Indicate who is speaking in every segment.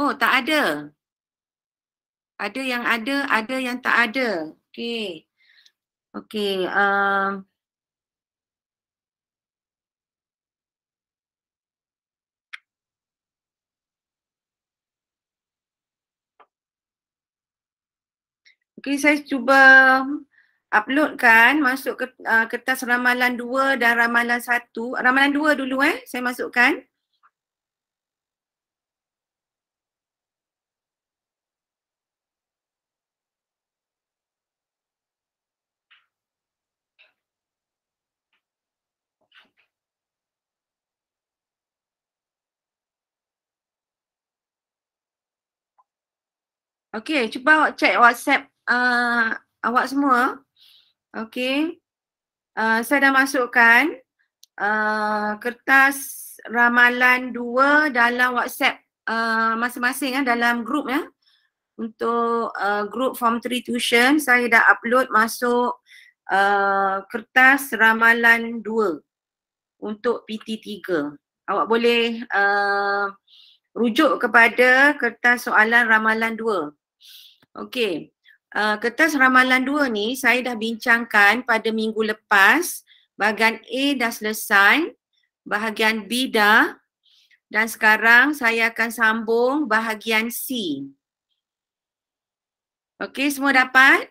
Speaker 1: Oh, tak ada. Ada yang ada, ada yang tak ada. Okey. Okey. Um. Okey, saya cuba uploadkan masuk ke, uh, kertas ramalan 2 dan ramalan 1. Ramalan 2 dulu eh, saya masukkan. Okay, cuba awak check WhatsApp uh, awak semua. Okay. Uh, saya dah masukkan uh, kertas ramalan dua dalam WhatsApp uh, masing-masing ya, dalam grup ya. Untuk uh, grup Form 3 Tuition, saya dah upload masuk uh, kertas ramalan dua untuk PT3. Awak boleh uh, rujuk kepada kertas soalan ramalan dua. Okey. Uh, kertas ramalan 2 ni saya dah bincangkan pada minggu lepas. Bahagian A dah selesai. Bahagian B dah. Dan sekarang saya akan sambung bahagian C. Okey, semua dapat?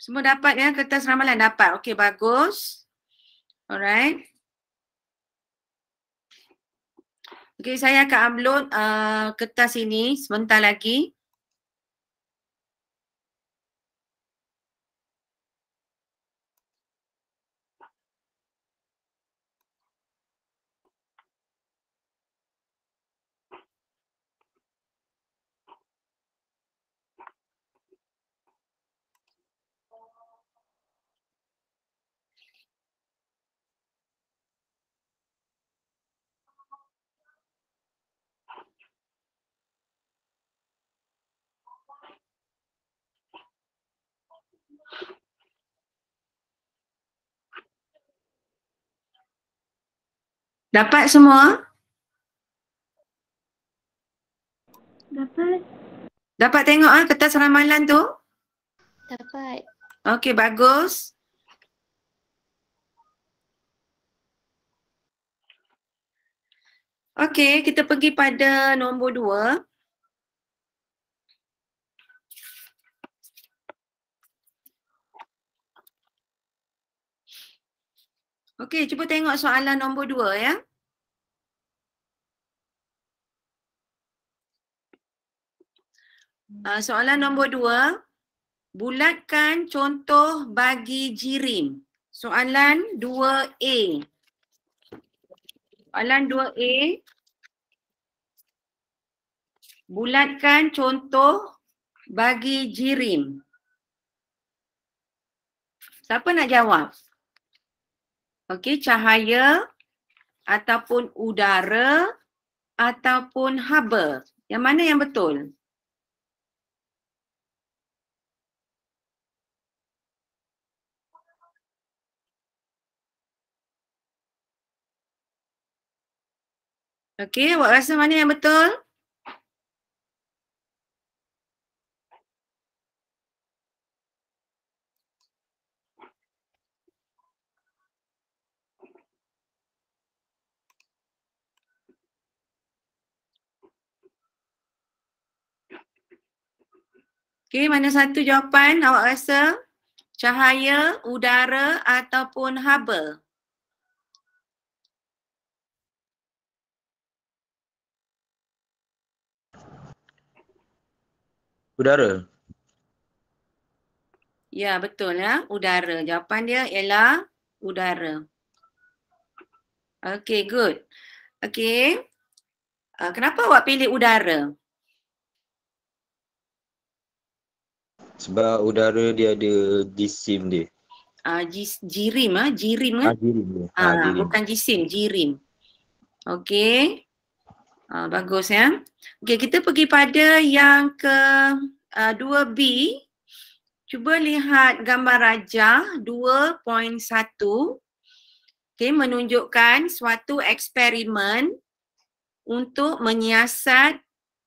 Speaker 1: Semua dapat ya kertas ramalan dapat. Okey, bagus. Alright. Okay, saya akan upload uh, kertas ini sebentar lagi. Dapat semua? Dapat. Dapat tengok ah kertas ramalan tu? Dapat. Okey, bagus. Okey, kita pergi pada nombor dua. Okey, cuba tengok soalan nombor dua ya. Hmm. Ah, soalan nombor dua, bulatkan contoh bagi jirim. Soalan 2A. Soalan 2A, bulatkan contoh bagi jirim. Siapa nak jawab? Okey, cahaya ataupun udara ataupun haba. Yang mana yang betul? Okey, awak rasa mana yang betul? Okey, mana satu jawapan awak rasa? Cahaya, udara ataupun haba? Udara. Ya, betul ya. Udara. Jawapan dia ialah udara. Okey, good. Okey. Uh, kenapa awak pilih udara? Sebab udara dia ada jisim dia. Ah uh, jis, jirim ah, jirim kan? Ah jirim dia. Ah, ah jirim. bukan jisim, jirim. Okey. Ah bagus ya. Okey, kita pergi pada yang ke uh, ah, 2B. Cuba lihat gambar raja 2.1. Okey, menunjukkan suatu eksperimen untuk menyiasat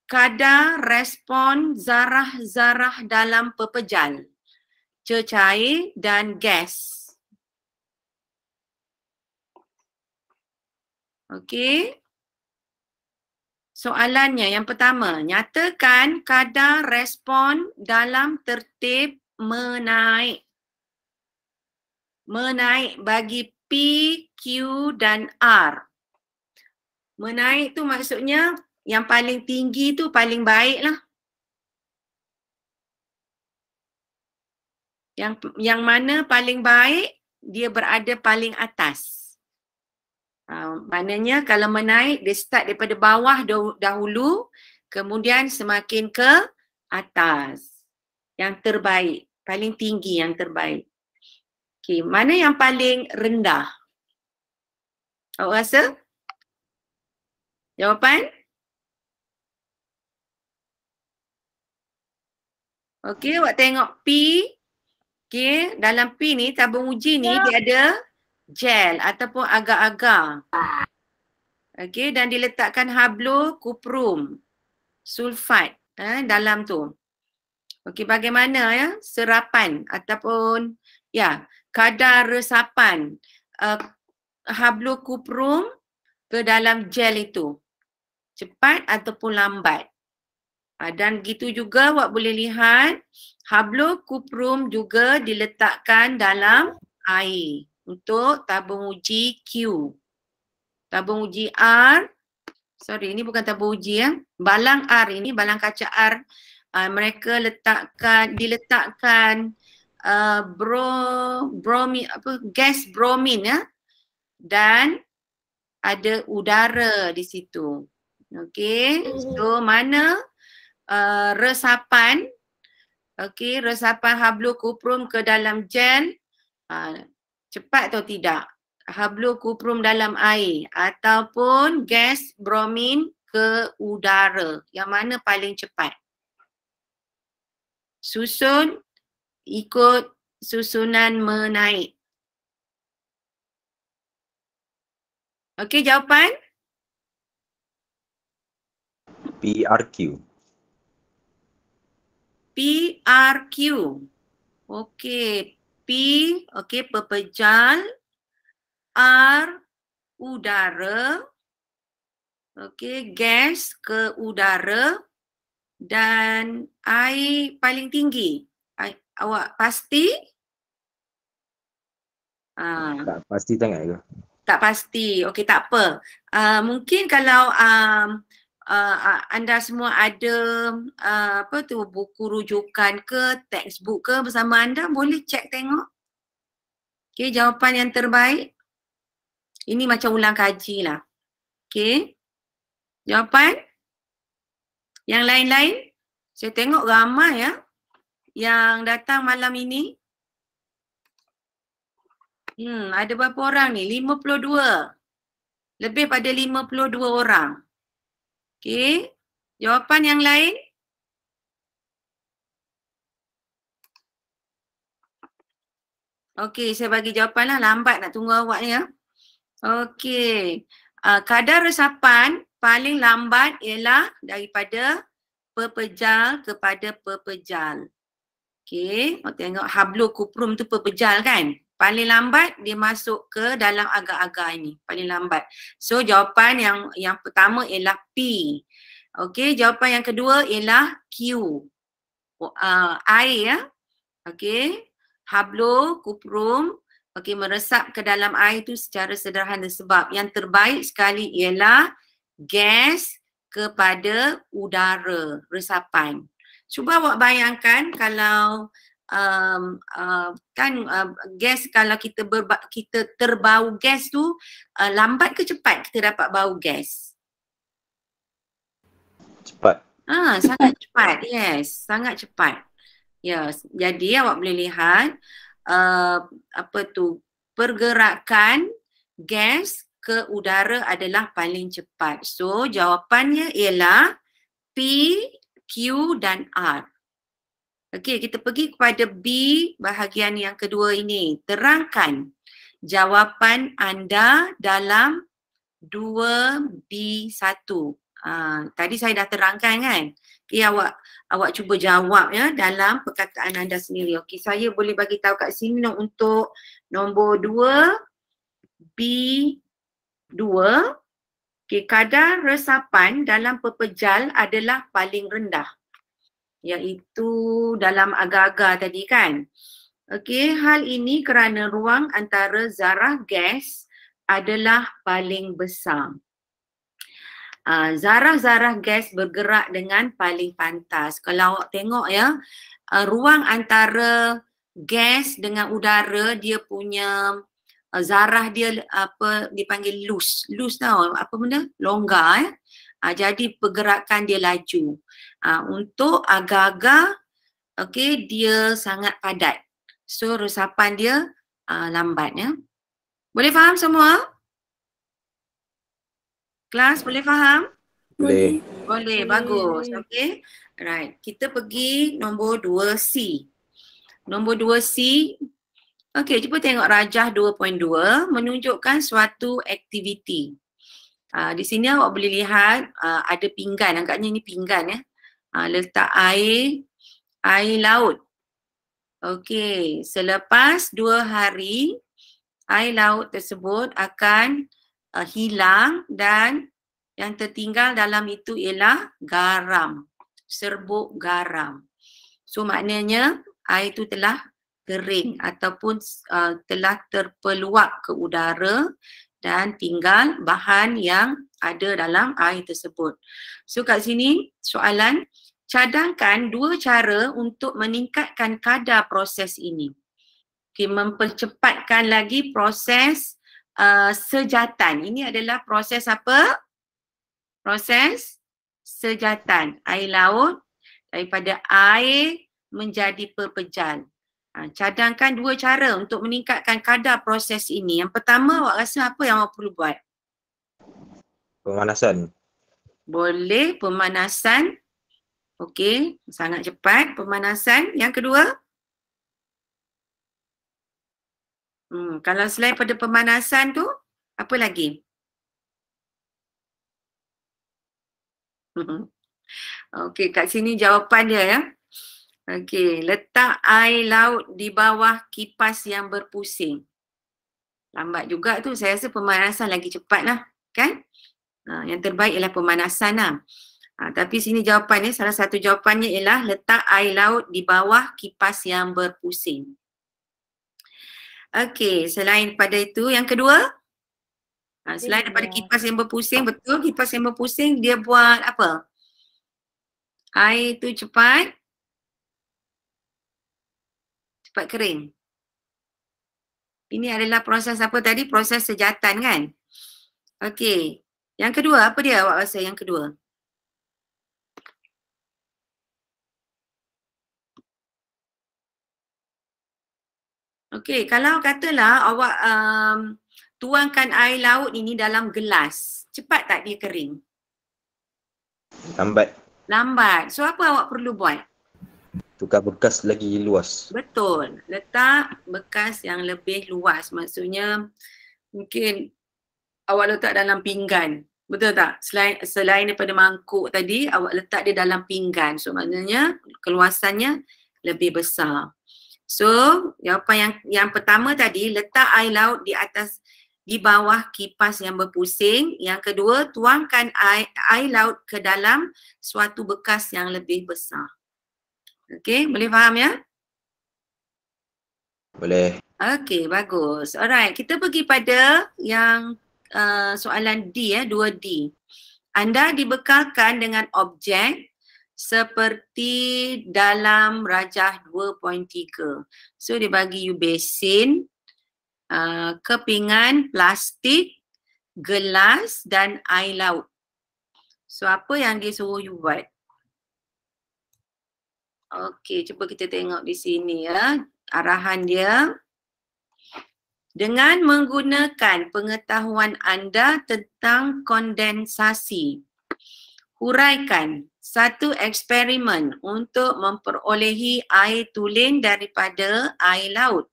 Speaker 1: kadar respon zarah-zarah dalam pepejal, cecair dan gas. Okey. Soalannya yang pertama, nyatakan kadar respon dalam tertib menaik. Menaik bagi P, Q dan R. Menaik tu maksudnya yang paling tinggi tu paling baik lah. Yang yang mana paling baik dia berada paling atas. Uh, maknanya kalau menaik dia start daripada bawah dahulu kemudian semakin ke atas. Yang terbaik, paling tinggi yang terbaik. Okey, mana yang paling rendah? Awak rasa? Jawapan? Okey, awak tengok P. Okey, dalam P ni, tabung uji ni dia ada gel ataupun agar-agar. Okey, dan diletakkan hablo kuprum sulfat eh, dalam tu. Okey, bagaimana ya serapan ataupun ya kadar resapan uh, eh, hablo kuprum ke dalam gel itu. Cepat ataupun lambat. Ah, dan gitu juga awak boleh lihat hablo kuprum juga diletakkan dalam air untuk tabung uji Q. Tabung uji R. Sorry, ini bukan tabung uji ya. Balang R ini, balang kaca R. Uh, mereka letakkan diletakkan uh, bro bromi apa gas bromin ya dan ada udara di situ. Okay, mhm. So mana uh, resapan okey resapan hablu kuprum ke dalam gel uh, eh, cepat atau tidak hablu kuprum dalam air ataupun gas bromin ke udara yang mana paling cepat susun ikut susunan menaik okey jawapan PRQ. Uh, P R Q, Okey, P okey pepejal R udara. Okey, gas ke udara dan air paling tinggi. I, awak pasti? Ah. Tak pasti sangat ke? Tak pasti. Okey, tak apa. Uh, mungkin kalau uh, Uh, uh, anda semua ada uh, apa tu buku rujukan ke textbook ke bersama anda boleh cek tengok. Okey jawapan yang terbaik. Ini macam ulang kaji lah. Okey. Jawapan. Yang lain-lain. Saya tengok ramai ya. Yang datang malam ini. Hmm, ada berapa orang ni? 52. Lebih pada 52 orang. Okey, jawapan yang lain? Okey, saya bagi jawapanlah lambat nak tunggu awak ya. Okey. Uh, kadar resapan paling lambat ialah daripada pepejal kepada pepejal. Okey, kau tengok hablo kuprum tu pepejal kan? paling lambat dia masuk ke dalam agak-agak ini paling lambat so jawapan yang yang pertama ialah p okey jawapan yang kedua ialah q oh, uh, air ya okey hablo kuprum okey meresap ke dalam air itu secara sederhana sebab yang terbaik sekali ialah gas kepada udara resapan cuba awak bayangkan kalau um, uh, kan uh, gas kalau kita berba- kita terbau gas tu uh, lambat ke cepat kita dapat bau gas cepat ah sangat cepat yes sangat cepat yes jadi awak boleh lihat uh, apa tu pergerakan gas ke udara adalah paling cepat so jawapannya ialah p q dan r Okey, kita pergi kepada B bahagian yang kedua ini. Terangkan jawapan anda dalam 2B1. Uh, ha, tadi saya dah terangkan kan? Okey, awak awak cuba jawab ya dalam perkataan anda sendiri. Okey, saya boleh bagi tahu kat sini no, untuk nombor 2B2. Okey, kadar resapan dalam pepejal adalah paling rendah iaitu dalam agar-agar tadi kan. Okey, hal ini kerana ruang antara zarah gas adalah paling besar. Uh, zarah-zarah gas bergerak dengan paling pantas. Kalau awak tengok ya, uh, ruang antara gas dengan udara dia punya uh, zarah dia apa dipanggil loose. Loose tau apa benda? Longgar ya. Uh, jadi pergerakan dia laju uh, untuk agak-agak, okey dia sangat padat. So resapan dia uh, lambat ya. Boleh faham semua? Kelas boleh faham? Boleh. Boleh, bagus. Okey. Right. Kita pergi nombor 2C. Nombor 2C. Okey, cuba tengok rajah 2.2 menunjukkan suatu aktiviti. Uh, di sini awak boleh lihat uh, ada pinggan. Agaknya ini pinggan ya ha, letak air air laut. Okey, selepas dua hari air laut tersebut akan uh, hilang dan yang tertinggal dalam itu ialah garam, serbuk garam. So maknanya air itu telah kering ataupun uh, telah terpeluap ke udara dan tinggal bahan yang ada dalam air tersebut. So kat sini soalan cadangkan dua cara untuk meningkatkan kadar proses ini. Okay, mempercepatkan lagi proses uh, sejatan. Ini adalah proses apa? Proses sejatan air laut daripada air menjadi pepejal. Ha, cadangkan dua cara untuk meningkatkan kadar proses ini. Yang pertama, awak rasa apa yang awak perlu buat? Pemanasan. Boleh, pemanasan. Okey, sangat cepat pemanasan. Yang kedua? Hmm, kalau selain pada pemanasan tu, apa lagi? Okey, kat sini jawapan dia ya. Okey, letak air laut di bawah kipas yang berpusing. Lambat juga tu, saya rasa pemanasan lagi cepat lah. Kan? Ha, yang terbaik ialah pemanasan lah. Ha, tapi sini jawapannya, salah satu jawapannya ialah letak air laut di bawah kipas yang berpusing. Okey, selain pada itu, yang kedua? Ha, selain daripada kipas yang berpusing, betul kipas yang berpusing dia buat apa? Air tu cepat cepat kering. Ini adalah proses apa tadi? Proses sejatan kan? Okey. Yang kedua, apa dia awak rasa yang kedua? Okey, kalau katalah awak um, tuangkan air laut ini dalam gelas, cepat tak dia kering? Lambat. Lambat. So apa awak perlu buat? tukar bekas lagi luas. Betul. Letak bekas yang lebih luas. Maksudnya mungkin awak letak dalam pinggan. Betul tak? Selain selain daripada mangkuk tadi, awak letak dia dalam pinggan. So maknanya keluasannya lebih besar. So, jawapan yang yang pertama tadi, letak air laut di atas di bawah kipas yang berpusing. Yang kedua, tuangkan air, air laut ke dalam suatu bekas yang lebih besar. Okey, boleh faham ya? Boleh. Okey, bagus. Alright, kita pergi pada yang uh, soalan D ya, eh, 2D. Anda dibekalkan dengan objek seperti dalam rajah 2.3. So dia bagi you besin, uh, kepingan, plastik, gelas dan air laut. So apa yang dia suruh you buat? Okey, cuba kita tengok di sini ya. Arahan dia. Dengan menggunakan pengetahuan anda tentang kondensasi, huraikan satu eksperimen untuk memperolehi air tulen daripada air laut.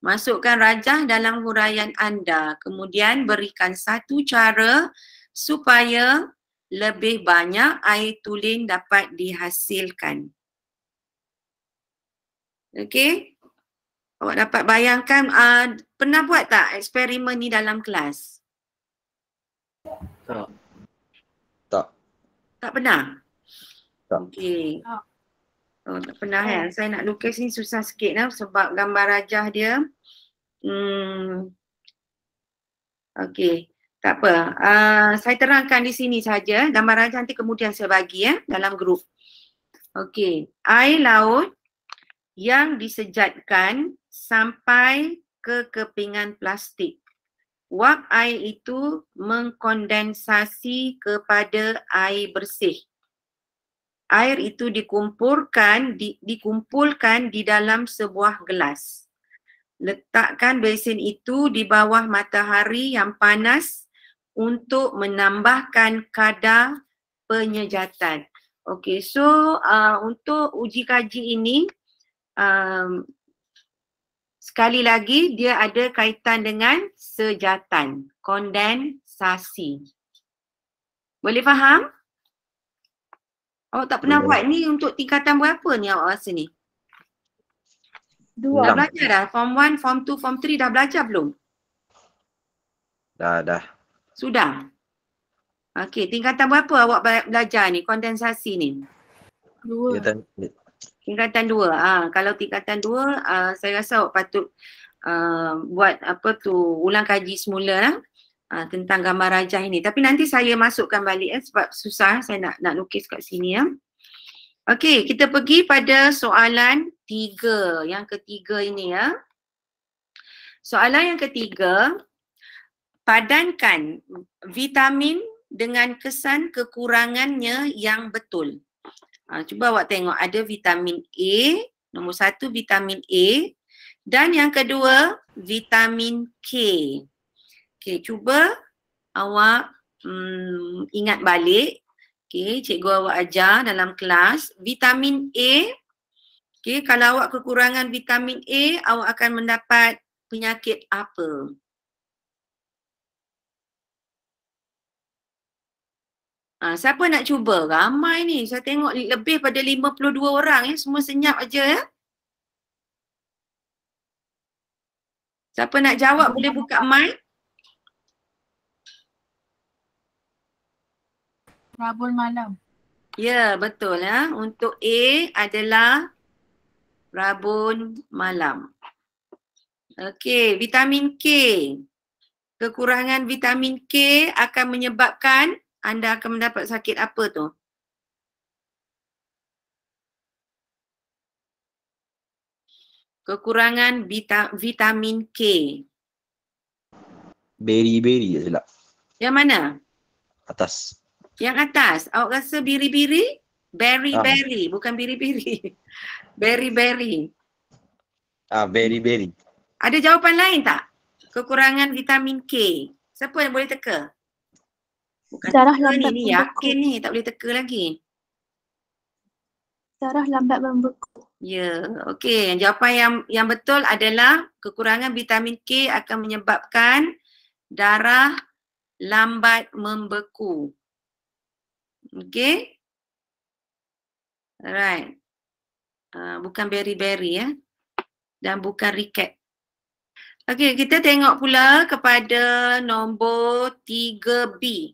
Speaker 1: Masukkan rajah dalam huraian anda, kemudian berikan satu cara supaya lebih banyak air tulen dapat dihasilkan. Okay, Awak dapat bayangkan uh, pernah buat tak eksperimen ni dalam kelas? Tak. Tak. Tak pernah. Tak. Okey. Oh, tak pernah kan. Ya? Saya nak lukis ni susah sikit lah sebab gambar rajah dia. Hmm. Okey. Tak apa. Uh, saya terangkan di sini saja. Gambar rajah nanti kemudian saya bagi ya dalam grup. Okey. Air laut yang disejatkan sampai ke kepingan plastik. Wap air itu mengkondensasi kepada air bersih. Air itu dikumpulkan di, dikumpulkan di dalam sebuah gelas. Letakkan besin itu di bawah matahari yang panas untuk menambahkan kadar penyejatan. Okey, so uh, untuk uji kaji ini um, sekali lagi dia ada kaitan dengan sejatan, kondensasi. Boleh faham? Awak tak pernah Boleh. buat ni untuk tingkatan berapa ni awak rasa ni? Dua. Dah belajar dah? Form 1, Form 2, Form 3 dah belajar belum? Dah, dah. Sudah? Okey, tingkatan berapa awak belajar ni, kondensasi ni? Dua tingkatan dua. ha, kalau tingkatan dua, uh, saya rasa awak patut uh, buat apa tu ulang kaji semula lah ha, tentang gambar rajah ini tapi nanti saya masukkan balik eh, sebab susah saya nak nak lukis kat sini ya okey kita pergi pada soalan tiga yang ketiga ini ya soalan yang ketiga padankan vitamin dengan kesan kekurangannya yang betul Ha, cuba awak tengok ada vitamin A, nombor satu vitamin A dan yang kedua vitamin K. Okey, cuba awak hmm, ingat balik. Okey, cikgu awak ajar dalam kelas. Vitamin A, okey, kalau awak kekurangan vitamin A, awak akan mendapat penyakit apa? Ha, siapa nak cuba? Ramai ni. Saya tengok lebih pada 52 orang ya. Semua senyap aja ya. Siapa nak jawab boleh buka mic. Rabun malam. Ya, betul ya. Untuk A adalah Rabun malam. Okey, vitamin K. Kekurangan vitamin K akan menyebabkan anda akan mendapat sakit apa tu? Kekurangan vita- vitamin K. Beri-beri je silap. Yang mana? Atas. Yang atas. Awak rasa biri-biri? Berry-berry. Ah. Bukan biri-biri. Berry-berry. Ah, berry-berry. Ada jawapan lain tak? Kekurangan vitamin K. Siapa yang boleh teka? Bukan Sarah lambat ni, membeku. yakin ni, tak boleh teka lagi. Darah lambat membeku. Ya, yeah. okey. Jawapan yang yang betul adalah kekurangan vitamin K akan menyebabkan darah lambat membeku. Okey. Alright. Uh, bukan berry-berry ya. Dan bukan riket. Okey, kita tengok pula kepada nombor 3B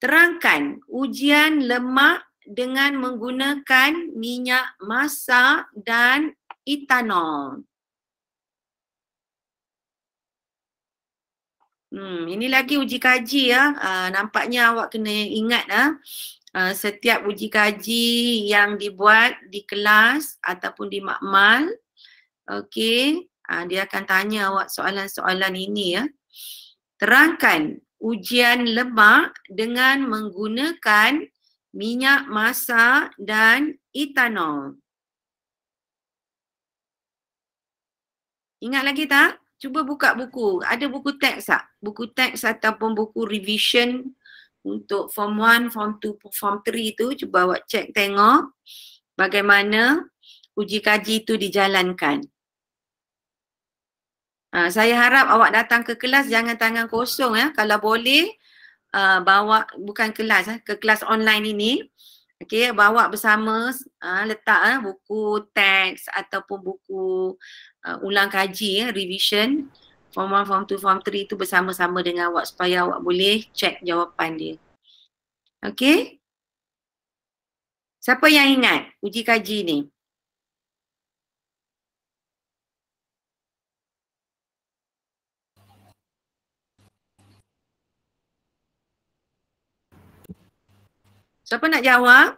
Speaker 1: terangkan ujian lemak dengan menggunakan minyak masak dan etanol. Hmm, ini lagi uji kaji ya. Uh, nampaknya awak kena ingat ya. Uh, setiap uji kaji yang dibuat di kelas ataupun di makmal, okey, uh, dia akan tanya awak soalan-soalan ini ya. Terangkan ujian lemak dengan menggunakan minyak masa dan etanol. Ingat lagi tak? Cuba buka buku. Ada buku teks tak? Buku teks ataupun buku revision untuk form 1, form 2, form 3 tu cuba awak cek tengok bagaimana uji kaji itu dijalankan. Ha, saya harap awak datang ke kelas jangan tangan kosong ya. Kalau boleh uh, bawa bukan kelas ya, ke kelas online ini. Okey, bawa bersama uh, letak uh, buku teks ataupun buku uh, ulang kaji ya, revision form 1, form 2, form 3 itu bersama-sama dengan awak supaya awak boleh check jawapan dia. Okey. Siapa yang ingat uji kaji ni? Siapa nak jawab?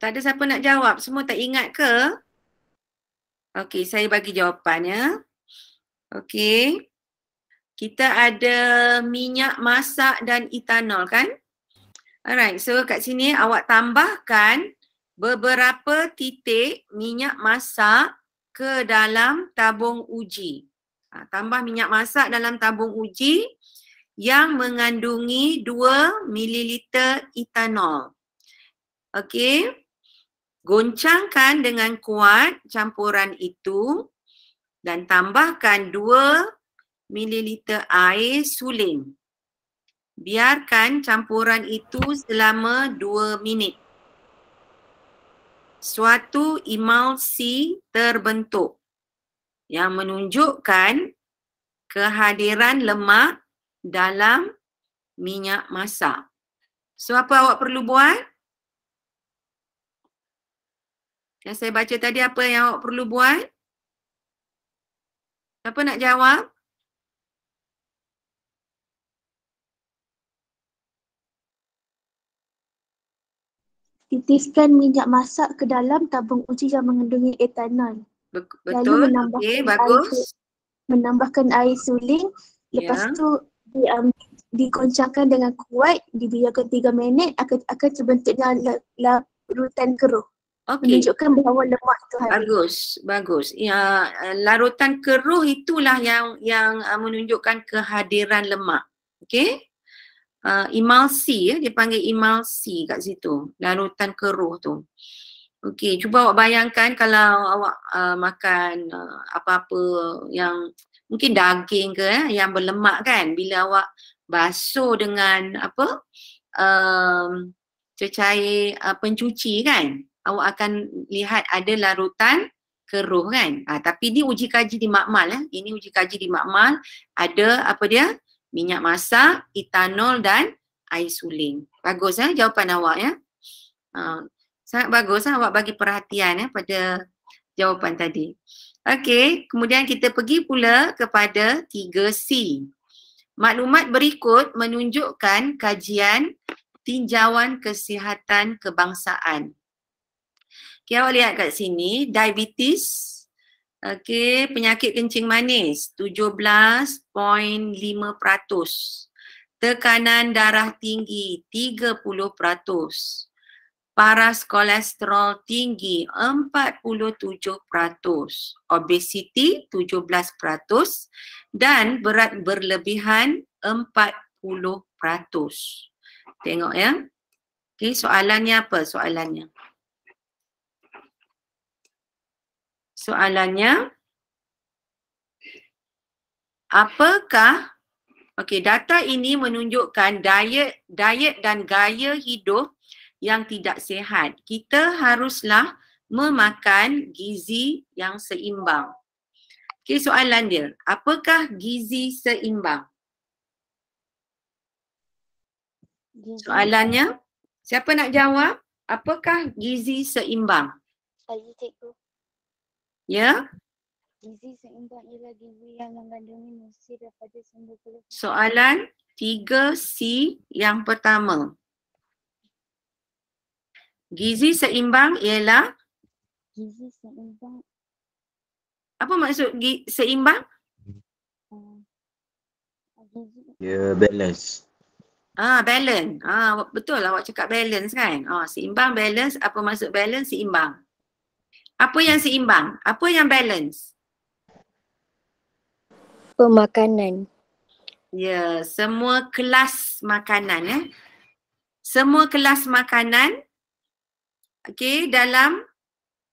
Speaker 1: Tak ada siapa nak jawab. Semua tak ingat ke? Okey, saya bagi jawapannya. Okey. Kita ada minyak masak dan etanol kan? Alright, so kat sini awak tambahkan beberapa titik minyak masak ke dalam tabung uji. Ha, tambah minyak masak dalam tabung uji yang mengandungi 2 ml etanol. Okey. Goncangkan dengan kuat campuran itu dan tambahkan 2 ml air suling. Biarkan campuran itu selama 2 minit. Suatu emulsi terbentuk yang menunjukkan kehadiran lemak dalam minyak masak. So apa awak perlu buat? Yang saya baca tadi apa yang awak perlu buat? Siapa nak jawab? Titiskan minyak masak ke dalam tabung uji yang mengandungi etanol. Betul. Lalu menambahkan, okay, bagus. Air, menambahkan air suling. Lepas yeah. tu di, um, dikoncangkan dengan kuat di dibiarkan 3 minit akan akan terbentuknya larutan keruh. Okey. Menunjukkan bahawa lemak tu hari. bagus, bagus. Ya eh, larutan keruh itulah yang yang uh, menunjukkan kehadiran lemak. Okey. Uh, eh, emulsi ya dia panggil emulsi kat situ larutan keruh tu okey cuba awak bayangkan kalau awak uh, makan uh, apa-apa yang mungkin daging ke eh, yang berlemak kan bila awak basuh dengan apa um, cecair uh, pencuci kan awak akan lihat ada larutan keruh kan ha, tapi ni uji kaji di makmal eh. ini uji kaji di makmal ada apa dia minyak masak etanol dan air suling bagus eh, jawapan awak ya eh. ha, sangat bagus eh, awak bagi perhatian eh, pada jawapan tadi Okey, kemudian kita pergi pula kepada 3C. Maklumat berikut menunjukkan kajian tinjauan kesihatan kebangsaan. Okey, awak lihat kat sini, diabetes. Okey, penyakit kencing manis 17.5%. Tekanan darah tinggi paras kolesterol tinggi 47%, obesiti 17% dan berat berlebihan 40%. Tengok ya. Okey, soalannya apa soalannya? Soalannya apakah Okey, data ini menunjukkan diet diet dan gaya hidup yang tidak sihat. Kita haruslah memakan gizi yang seimbang. Okey, soalan dia. Apakah gizi seimbang? Soalannya, siapa nak jawab? Apakah gizi seimbang? Saya cikgu. Ya? Gizi seimbang ialah gizi yang mengandungi nutrisi daripada sumber Soalan 3C yang pertama. Gizi seimbang ialah? Gizi seimbang. Apa maksud gi- seimbang? Eh, ya, yeah, balance. Ah, balance. Ah, betul lah awak cakap balance kan? Ah, seimbang, balance. Apa maksud balance? Seimbang. Apa yang seimbang? Apa yang balance? Pemakanan. Ya, yeah, semua kelas makanan eh. Semua kelas makanan okey dalam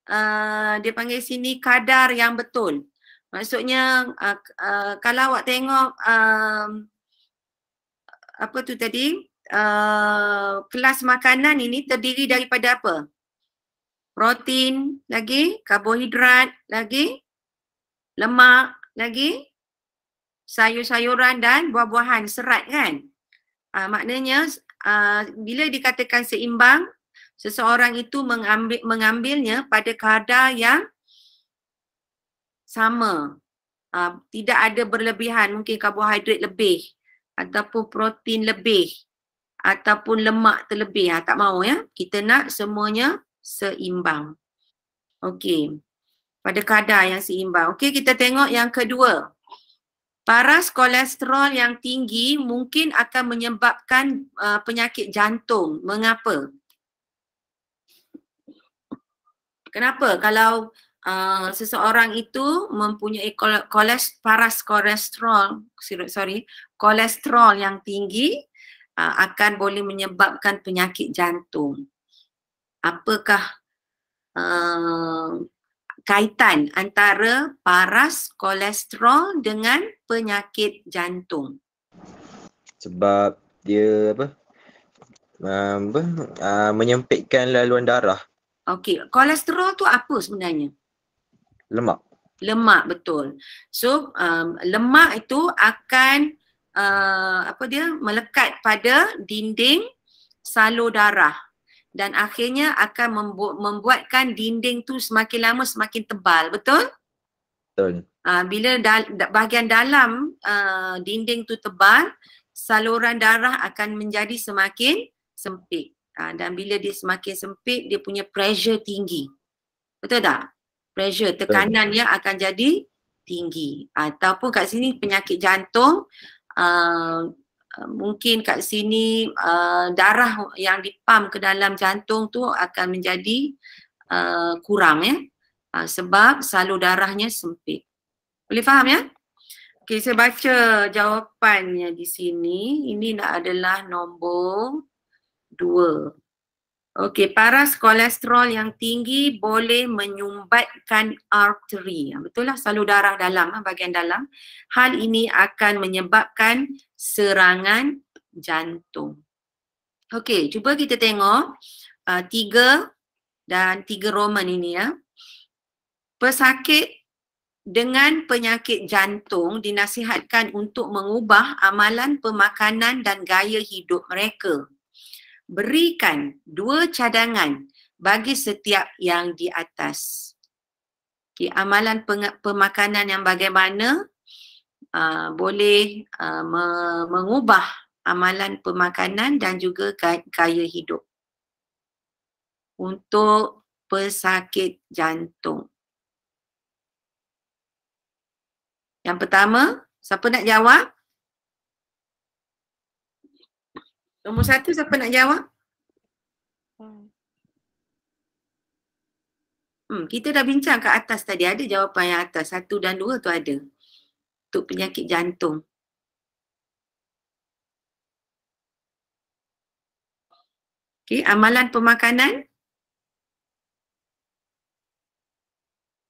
Speaker 1: uh, dia panggil sini kadar yang betul maksudnya uh, uh, kalau awak tengok uh, apa tu tadi uh, kelas makanan ini terdiri daripada apa protein lagi karbohidrat lagi lemak lagi sayur-sayuran dan buah-buahan serat kan uh, maknanya uh, bila dikatakan seimbang seseorang itu mengambil mengambilnya pada kadar yang sama. Uh, tidak ada berlebihan, mungkin karbohidrat lebih ataupun protein lebih ataupun lemak terlebih. Ha, tak mau ya. Kita nak semuanya seimbang. Okey. Pada kadar yang seimbang. Okey, kita tengok yang kedua. Paras kolesterol yang tinggi mungkin akan menyebabkan uh, penyakit jantung. Mengapa? Kenapa? Kalau uh, seseorang itu mempunyai kolesterol, kolesterol sorry, kolesterol yang tinggi uh, akan boleh menyebabkan penyakit jantung. Apakah uh, kaitan antara paras kolesterol dengan penyakit jantung? Sebab dia apa? Um, apa? Uh, menyempitkan laluan darah Okey, kolesterol tu apa sebenarnya? Lemak. Lemak betul. So, um, lemak itu akan uh, apa dia? melekat pada dinding salur darah dan akhirnya akan membu- membuatkan dinding tu semakin lama semakin tebal, betul? Betul. Uh, bila dal- bahagian dalam uh, dinding tu tebal, saluran darah akan menjadi semakin sempit. Ah, dan bila dia semakin sempit dia punya pressure tinggi betul tak pressure tekanan dia akan jadi tinggi ataupun kat sini penyakit jantung ah, mungkin kat sini ah, darah yang dipam ke dalam jantung tu akan menjadi kurang ya sebab salur darahnya sempit boleh faham ya Okay, saya baca jawapannya di sini. Ini adalah nombor kedua. Okey, paras kolesterol yang tinggi boleh menyumbatkan arteri. Betul lah, salur darah dalam, eh, bahagian dalam. Hal ini akan menyebabkan serangan jantung. Okey, cuba kita tengok uh, tiga dan tiga Roman ini ya. Pesakit dengan penyakit jantung dinasihatkan untuk mengubah amalan pemakanan dan gaya hidup mereka berikan dua cadangan bagi setiap yang di atas. Okay, amalan pemakanan yang bagaimana uh, boleh uh, me- mengubah amalan pemakanan dan juga gaya hidup untuk pesakit jantung. Yang pertama, siapa nak jawab? Nombor satu siapa nak jawab? Hmm. hmm, kita dah bincang kat atas tadi. Ada jawapan yang atas. Satu dan dua tu ada. Untuk penyakit jantung. Okay, amalan pemakanan.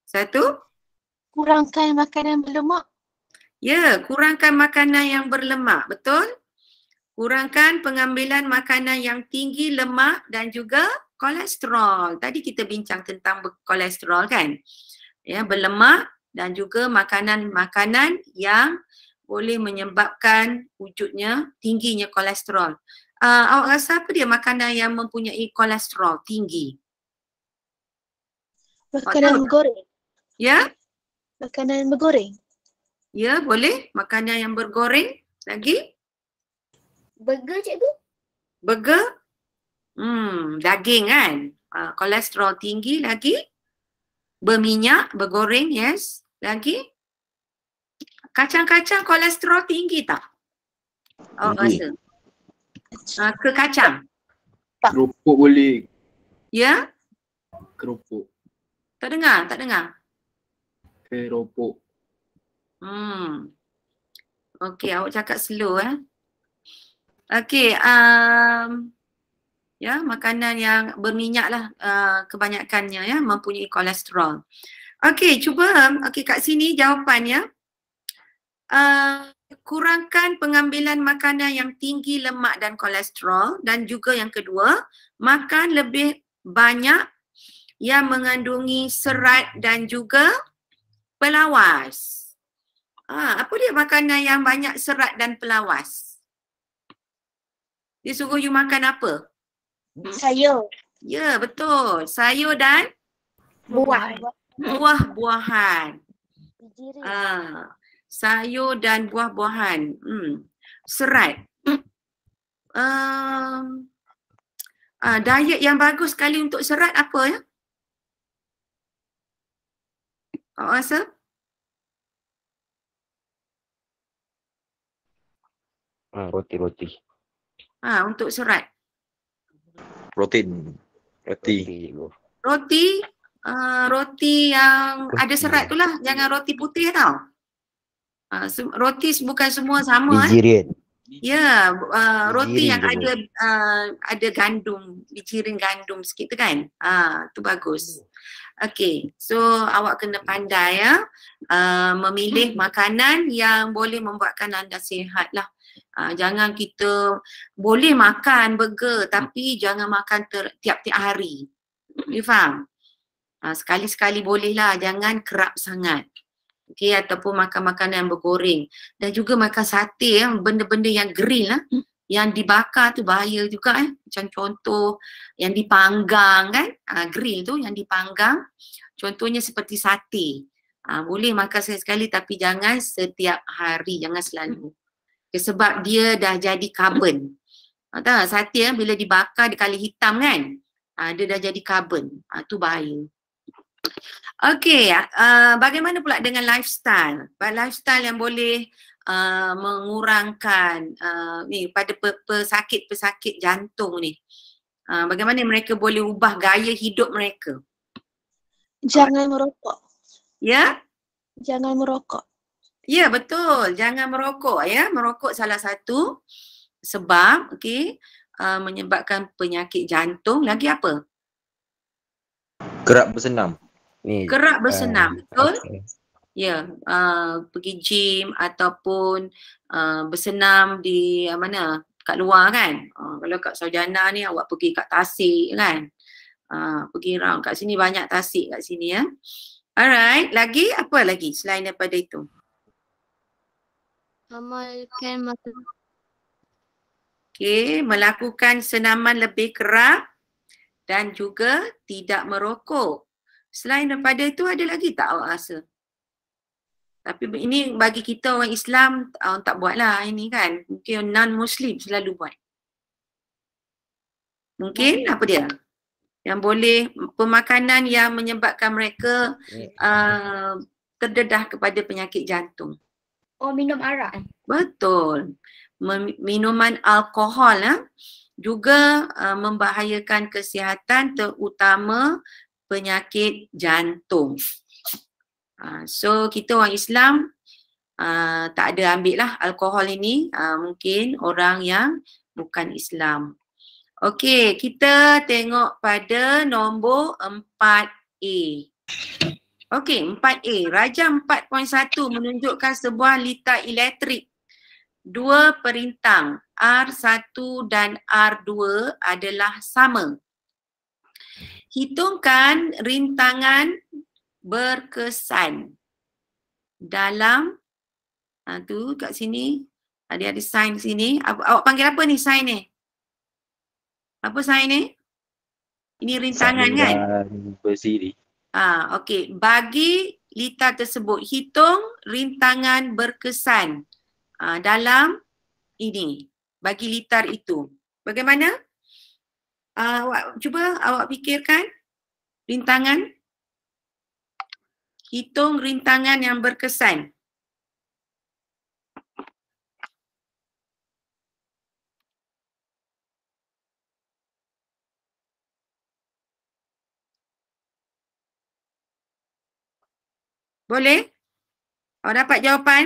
Speaker 1: Satu. Kurangkan makanan berlemak. Ya, kurangkan makanan yang berlemak. Betul? Kurangkan pengambilan makanan yang tinggi lemak dan juga kolesterol. Tadi kita bincang tentang kolesterol kan? Ya, berlemak dan juga makanan-makanan yang boleh menyebabkan wujudnya tingginya kolesterol. Uh, awak rasa apa dia makanan yang mempunyai kolesterol tinggi? Makanan goreng. Ya? Makanan bergoreng. Ya, boleh. Makanan yang bergoreng. Lagi? Uh, Burger cikgu? Burger? Hmm, daging kan? Uh, kolesterol tinggi lagi. Berminyak, bergoreng, yes. Lagi? Kacang-kacang kolesterol tinggi tak? Oh, rasa. Uh, ah, kekacang. kacang? Kerupuk boleh. Ya? Yeah? Kerupuk. Tak dengar, tak dengar. Kerupuk. Hmm. Okey, awak cakap slow eh. Okey, um, ya makanan yang berminyak lah uh, kebanyakannya ya mempunyai kolesterol. Okey, cuba um, okey kat sini jawapannya. Uh, kurangkan pengambilan makanan yang tinggi lemak dan kolesterol dan juga yang kedua, makan lebih banyak yang mengandungi serat dan juga pelawas. Ah, apa dia makanan yang banyak serat dan pelawas? Dia suruh you makan apa? Hmm. Sayur. Ya, yeah, betul. Sayur dan buah. Buah-buahan. uh, ah, sayur dan buah-buahan. Hmm. Serat. Um, uh, diet yang bagus sekali untuk serat apa ya? Awak rasa? Ah, roti-roti. Ha, untuk serat. Protein. Roti. Roti. Uh, roti yang roti. ada serat tu lah. Jangan roti putih tau. Uh, se- roti bukan semua sama. Nigerian. Eh. Ya, uh, roti yang ada uh, ada gandum, biciring gandum sikit tu kan. Uh, tu bagus. Okay, so awak kena pandai ya. Uh, memilih makanan yang boleh membuatkan anda sihat lah. Ha, jangan kita boleh makan burger tapi jangan makan ter, tiap-tiap hari. You faham? Ha, sekali-sekali bolehlah. Jangan kerap sangat. Okay, ataupun makan makanan yang bergoreng. Dan juga makan sate ya, benda-benda yang grill lah. Yang dibakar tu bahaya juga eh. Macam contoh yang dipanggang kan. Ha, grill tu yang dipanggang. Contohnya seperti sate. Ha, boleh makan sekali-sekali tapi jangan setiap hari. Jangan selalu. Hmm. Okay, ya, sebab dia dah jadi karbon. Tahu ha, tak? Sati kan eh, bila dibakar di kali hitam kan? Ha, dia dah jadi karbon. Ha, tu bahaya. Okay, uh, ha, bagaimana pula dengan lifestyle? But lifestyle yang boleh uh, mengurangkan uh, ni pada pesakit-pesakit jantung ni. Uh, bagaimana mereka boleh ubah gaya hidup mereka? Jangan merokok. Ya? Jangan merokok. Ya, betul. Jangan merokok ya. Merokok salah satu sebab okey uh, menyebabkan penyakit jantung. Lagi apa? Kerap bersenam. Ni. Kerap eh, bersenam, uh, betul? Okay. Ya, uh, pergi gym ataupun uh, bersenam di uh, mana? Kat luar kan? Uh, kalau kat Saujana ni awak pergi kat Tasik kan? Uh, pergi round kat sini banyak Tasik kat sini ya. Alright, lagi apa lagi selain daripada itu? Amalkan mata. Okey, melakukan senaman lebih kerap dan juga tidak merokok. Selain daripada itu ada lagi tak awak rasa? Tapi ini bagi kita orang Islam orang tak buat lah ini kan. Mungkin non muslim selalu buat. Mungkin okay. apa dia? Yang boleh pemakanan yang menyebabkan mereka okay. uh, terdedah kepada penyakit jantung. Oh, minum arak eh? Betul. Minuman alkohol eh, juga uh, membahayakan kesihatan terutama penyakit jantung. Uh, so, kita orang Islam uh, tak ada ambil lah alkohol ini. Uh, mungkin orang yang bukan Islam. Okey, kita tengok pada nombor 4A. Okey, 4A. Raja 4.1 menunjukkan sebuah litar elektrik. Dua perintang R1 dan R2 adalah sama. Hitungkan rintangan berkesan dalam ha, kat sini ada ha, ada sign sini. awak panggil apa ni sign ni? Apa sign ni? Ini rintangan Sambilan kan? Berdiri. Ah, okay. bagi lita tersebut hitung rintangan berkesan ah, dalam ini bagi litar itu. Bagaimana? Ah, awak cuba awak fikirkan rintangan hitung rintangan yang berkesan. Boleh? Awak dapat jawapan?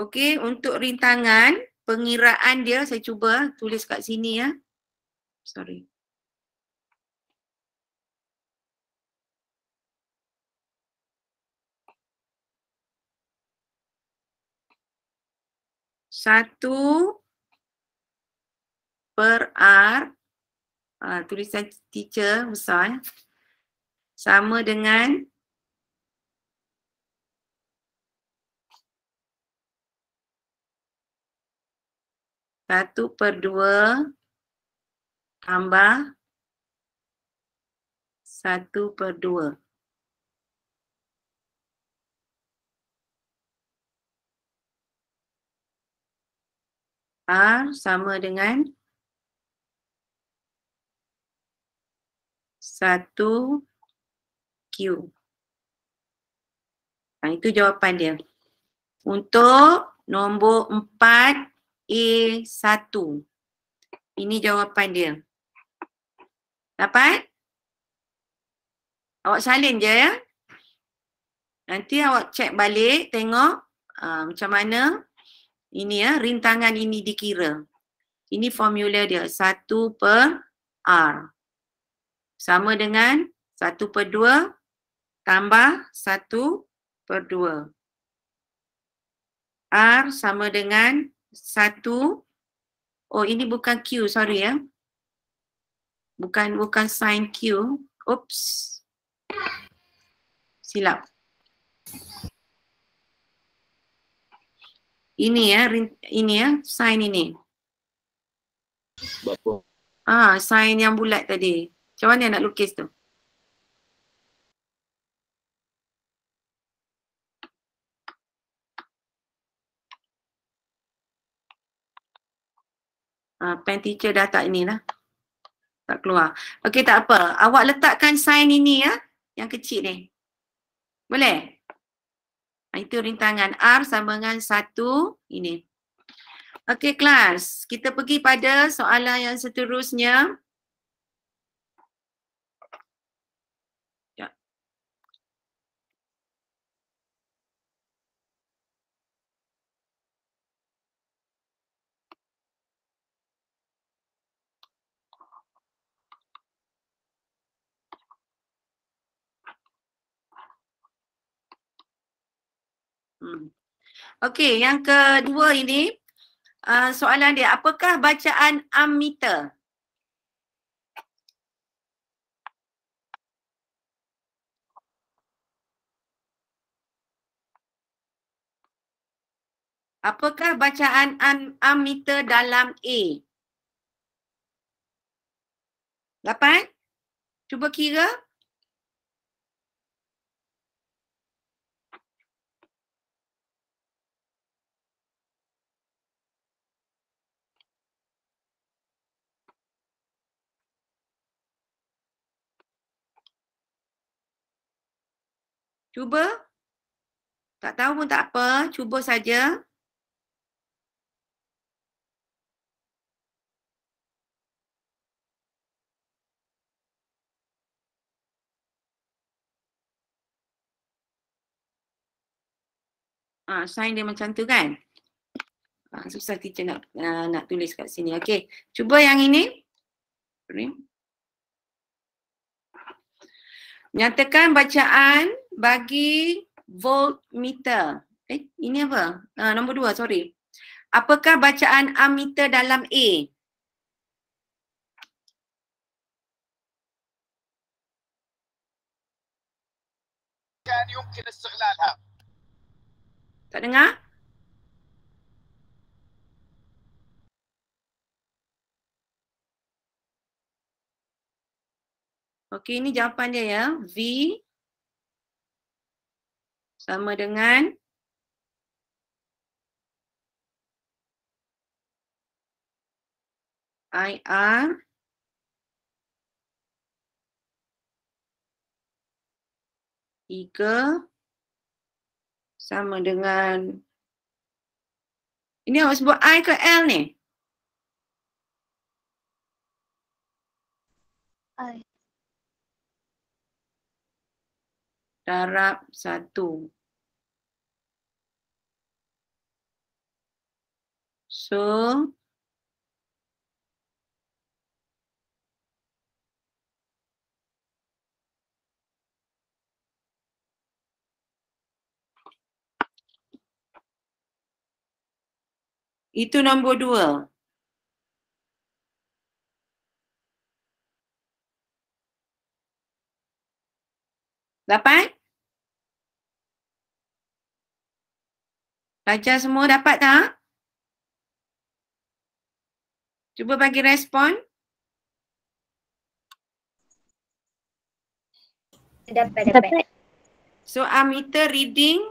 Speaker 1: Okey, untuk rintangan, pengiraan dia saya cuba tulis kat sini ya. Sorry. Satu per R uh, tulisan teacher Husan sama dengan satu per dua tambah satu per dua. R ah, sama dengan satu Q. Ha, itu jawapan dia. Untuk nombor empat A satu. Ini jawapan dia. Dapat? Awak salin je ya. Nanti awak cek balik tengok uh, macam mana ini ya, rintangan ini dikira. Ini formula dia. satu per R sama dengan 1 per 2 tambah 1 per 2. R sama dengan 1. Oh, ini bukan Q. Sorry ya. Bukan bukan sign Q. Oops. Silap. Ini ya, ini ya, sign ini. Ah, sign yang bulat tadi. Macam mana nak lukis tu? Uh, pen teacher dah tak inilah. Tak keluar. Okey tak apa. Awak letakkan sign ini ya. Yang kecil ni. Boleh? Ah, itu rintangan R sama dengan satu ini. Okey kelas. Kita pergi pada soalan yang seterusnya. Hmm. Okey, yang kedua ini uh, soalan dia, apakah bacaan ammeter? Apakah bacaan an ammeter dalam A? Lapan? Cuba kira. Cuba. Tak tahu pun tak apa. Cuba saja. Ah, sign dia macam tu kan? Ah, susah teacher nak uh, nak tulis kat sini. Okay, Cuba yang ini. Rim. Nyatakan bacaan bagi voltmeter. Eh, ini apa? Uh, nombor dua, sorry. Apakah bacaan ammeter dalam A? Kan, tak dengar? Okey, ini jawapan dia ya. V sama dengan IR Tiga sama dengan ini awak sebut I ke L ni? I. darab satu. So, itu nombor dua. Lapan? Pelajar semua dapat tak? Cuba bagi respon. Dapat, dapat. So ammeter reading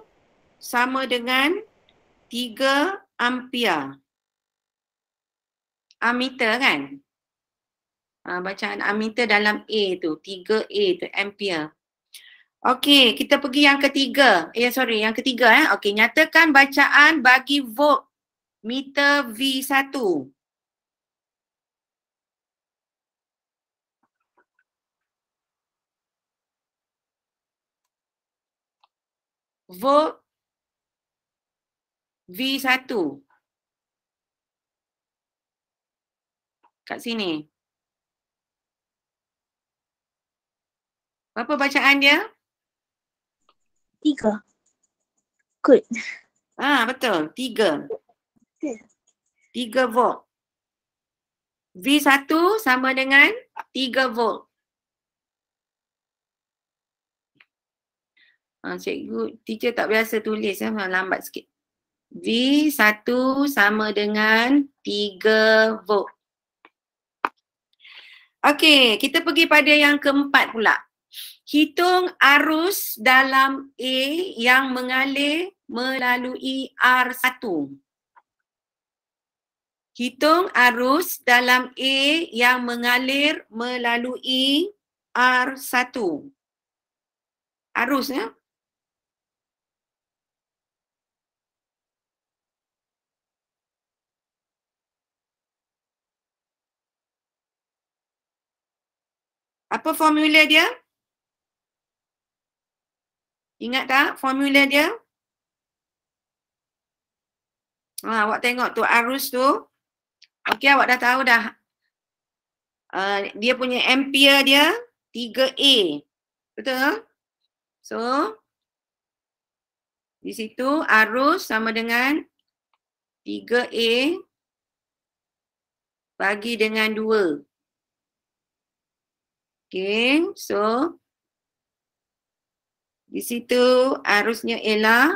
Speaker 1: sama dengan 3 ampere. Ammeter kan? Ha, bacaan ammeter dalam A tu, 3A tu, ampere. Okey, kita pergi yang ketiga. Ya, yeah, sorry, yang ketiga eh. Okey, nyatakan bacaan bagi volt meter V1. Volt V1. Kat sini. Apa bacaan dia? tiga. good. Ah betul. Tiga. Tiga volt. V1 sama dengan tiga volt. Ha, cikgu, teacher tak biasa tulis. Ya, lambat sikit. V1 sama dengan tiga volt. Okey, kita pergi pada yang keempat pula. Hitung arus dalam A yang mengalir melalui R1. Hitung arus dalam A yang mengalir melalui R1. Arus ya. Apa formula dia? Ingat tak formula dia? Ha, awak tengok tu arus tu. Okey awak dah tahu dah. Uh, dia punya ampere dia 3A. Betul? So, di situ arus sama dengan 3A bagi dengan 2. Okay, so di situ arusnya ialah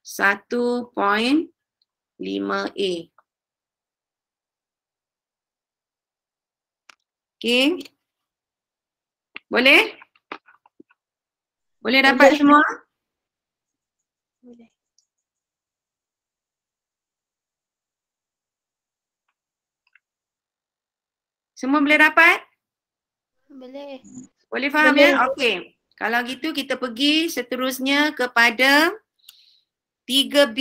Speaker 1: 1.5A. Okey. Boleh? Boleh dapat Boleh. semua? Semua boleh dapat? Boleh. Boleh faham ya? boleh. ya? Okey. Kalau gitu kita pergi seterusnya kepada 3B.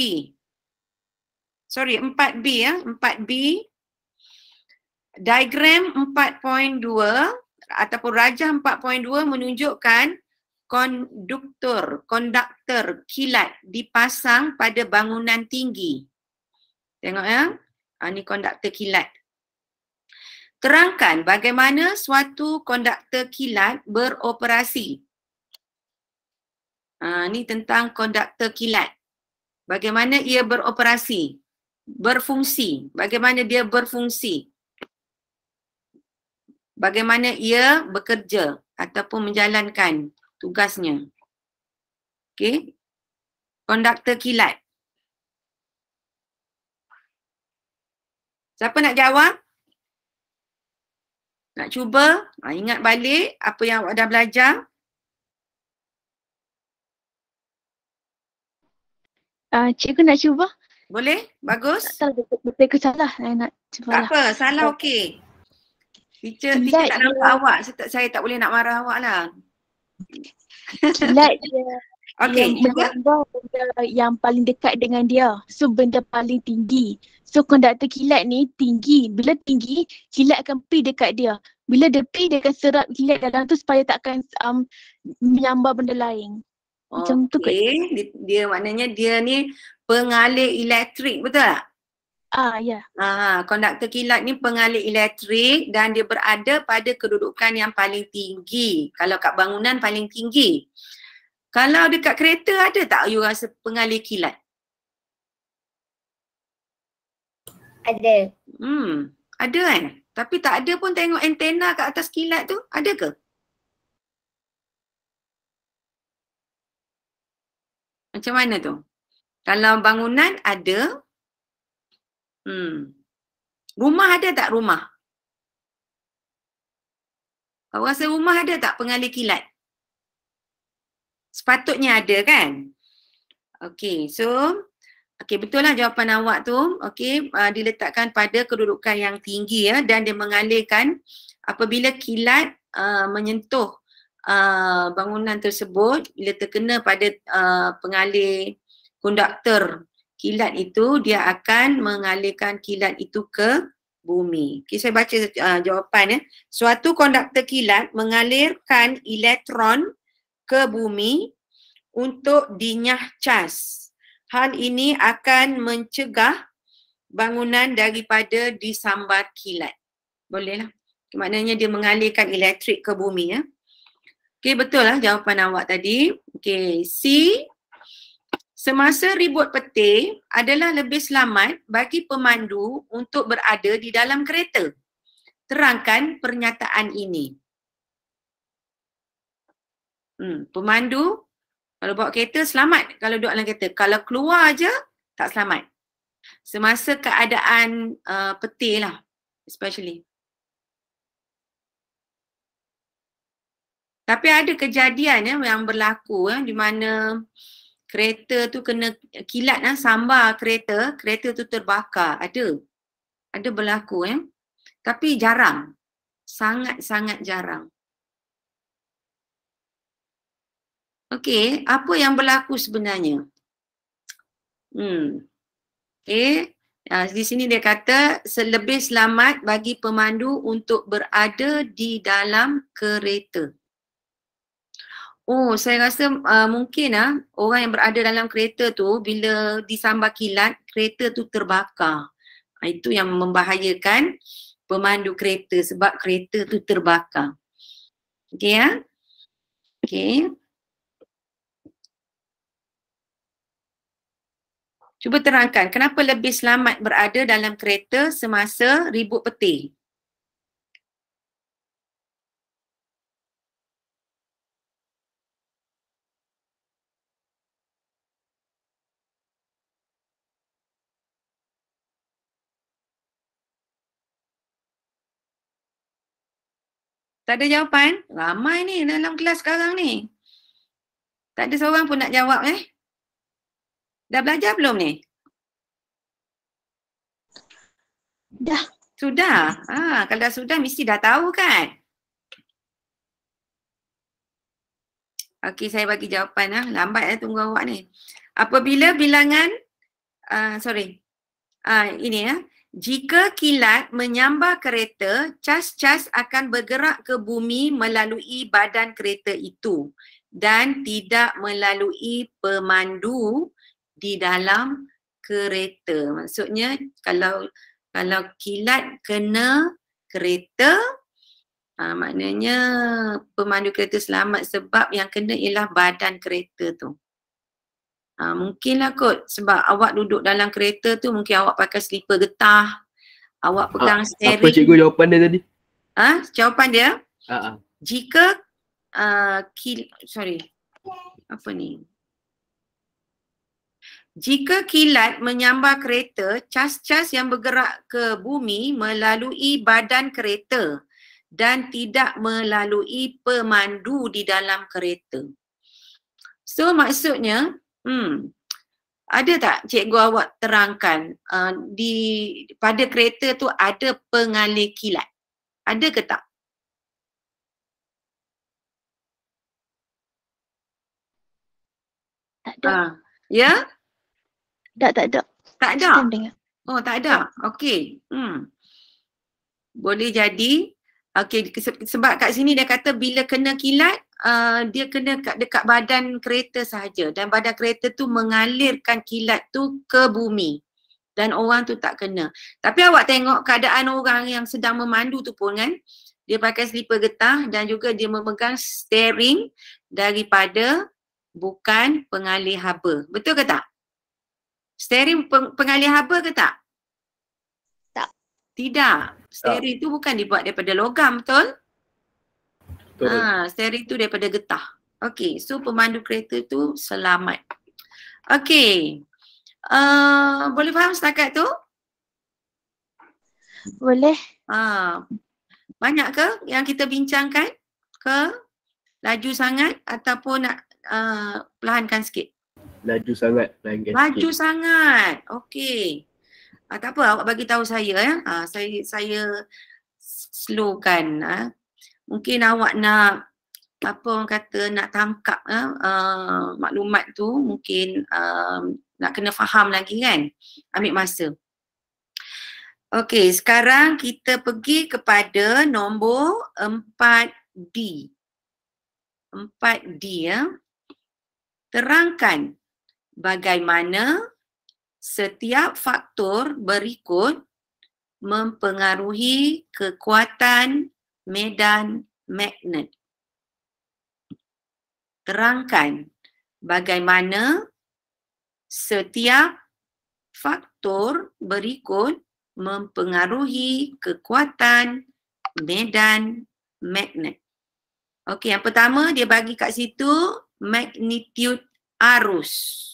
Speaker 1: Sorry, 4B ya, 4B. Diagram 4.2 ataupun rajah 4.2 menunjukkan konduktor, konduktor kilat dipasang pada bangunan tinggi. Tengok ya. Ha, ah, ini konduktor kilat. Terangkan bagaimana suatu konduktor kilat beroperasi. Ha, ni tentang konduktor kilat. Bagaimana ia beroperasi, berfungsi, bagaimana dia berfungsi. Bagaimana ia bekerja ataupun menjalankan tugasnya. Okey. Konduktor kilat. Siapa nak jawab? Nak cuba? Ha, ingat balik apa yang awak dah belajar. uh, cikgu nak cuba? Boleh? Bagus? Tak tahu, betul ke salah. Saya nak cuba Tak lah. apa, salah okey. Teacher, teacher tak nampak dia, awak. Saya tak, saya tak boleh nak marah awak lah. Silat dia. Okay, benda, benda yang paling dekat dengan dia. So benda paling tinggi. So konduktor kilat ni tinggi. Bila tinggi, kilat akan pergi dekat dia. Bila dia pergi, dia akan serap kilat dalam tu supaya takkan akan um, menyambar benda lain. Macam okay. tu ke? Dia, dia maknanya dia ni pengalir elektrik betul tak? Ah ya. Yeah. Ah konduktor kilat ni pengalir elektrik dan dia berada pada kedudukan yang paling tinggi. Kalau kat bangunan paling tinggi. Kalau dekat kereta ada tak you rasa pengalir kilat? Ada. Hmm, ada kan? Tapi tak ada pun tengok antena kat atas kilat tu, ada ke? Ah Macam mana tu? Dalam bangunan ada hmm. Rumah ada tak rumah? Kau rasa rumah ada tak pengalir kilat? Sepatutnya ada kan? Okay, so Okay, betul lah jawapan awak tu. Okay, uh, diletakkan pada kedudukan yang tinggi ya dan dia mengalirkan apabila kilat uh, menyentuh uh, bangunan tersebut bila terkena pada uh, pengalir konduktor kilat itu dia akan mengalirkan kilat itu ke bumi. Okay, saya baca uh, jawapan ya. Suatu konduktor kilat mengalirkan elektron ke bumi untuk dinyah cas. Hal ini akan mencegah bangunan daripada disambar kilat. Bolehlah. Maknanya dia mengalirkan elektrik ke bumi ya. Okey, betul lah jawapan awak tadi. Okey, C. Semasa ribut peti adalah lebih selamat bagi pemandu untuk berada di dalam kereta. Terangkan pernyataan ini. Hmm, pemandu kalau bawa kereta selamat kalau duduk dalam kereta. Kalau keluar aja tak selamat. Semasa keadaan uh, peti lah especially. Tapi ada kejadian eh, yang berlaku eh, di mana kereta tu kena kilat eh, sambar kereta, kereta tu terbakar. Ada. Ada berlaku. Eh. Tapi jarang. Sangat-sangat jarang. Okey, apa yang berlaku sebenarnya? Hmm. Okey, ya, di sini dia kata selebih selamat bagi pemandu untuk berada di dalam kereta. Oh, saya rasa uh, mungkin ah uh, orang yang berada dalam kereta tu bila disambar kilat, kereta tu terbakar. Ah, itu yang membahayakan pemandu kereta sebab kereta tu terbakar. Okey ya? Uh? Okey. Cuba terangkan kenapa lebih selamat berada dalam kereta semasa ribut peti. Tak ada jawapan? Ramai ni dalam kelas sekarang ni. Tak ada seorang pun nak jawab eh. Dah belajar belum ni? Dah. Sudah? Ha, kalau dah sudah mesti dah tahu kan? Okey saya bagi jawapan lah. Lambat lah tunggu awak ni. Apabila bilangan, uh, sorry, uh, ini ya. Uh, jika kilat menyambar kereta, cas-cas akan bergerak ke bumi melalui badan kereta itu dan tidak melalui pemandu di dalam kereta. Maksudnya kalau kalau kilat kena kereta, ha, maknanya pemandu kereta selamat sebab yang kena ialah badan kereta tu. Ha, mungkinlah kot sebab awak duduk dalam kereta tu mungkin awak pakai slipper getah. Awak ah, pegang ha, steering. Apa cikgu jawapan dia tadi? Ah, ha, jawapan dia? Ha, ha. Jika uh, kil- sorry. Apa ni? Jika kilat menyambar kereta, cas-cas yang bergerak ke bumi melalui badan kereta dan tidak melalui pemandu di dalam kereta. So maksudnya Hmm. Ada tak cikgu awak terangkan uh, di pada kereta tu ada pengalir kilat? Ada ke tak? Tak ada. Uh, ya? Yeah? Tak, tak ada. Tak ada? Oh, tak ada. Okey. Hmm. Boleh jadi Okay, sebab kat sini dia kata bila kena kilat uh, dia kena kat dekat badan kereta saja dan badan kereta tu mengalirkan kilat tu ke bumi dan orang tu tak kena. Tapi awak tengok keadaan orang yang sedang memandu tu pun kan dia pakai slipper getah dan juga dia memegang steering daripada bukan pengalih haba. Betul ke tak? Steering peng- pengalih haba ke tak? Tak. Tidak. Steri tu bukan dibuat daripada logam betul? Betul. Ha, steril tu daripada getah. Okey, so pemandu kereta tu selamat. Okey. Uh, boleh faham setakat tu? Boleh. Ha. Banyak ke yang kita bincangkan? Ke laju sangat ataupun nak uh, perlahankan sikit? Laju sangat, laju sikit. Laju sangat. Okey. Ah, tak apa, awak bagi tahu saya ya. Ah, saya saya slowkan. Ah. Mungkin awak nak apa orang kata nak tangkap ah, ah, maklumat tu mungkin ah, nak kena faham lagi kan. Ambil masa. Okey, sekarang kita pergi kepada nombor 4D. 4D ya. Terangkan bagaimana setiap faktor berikut mempengaruhi kekuatan medan magnet. Terangkan bagaimana setiap faktor berikut mempengaruhi kekuatan medan magnet. Okey, yang pertama dia bagi kat situ magnitude arus.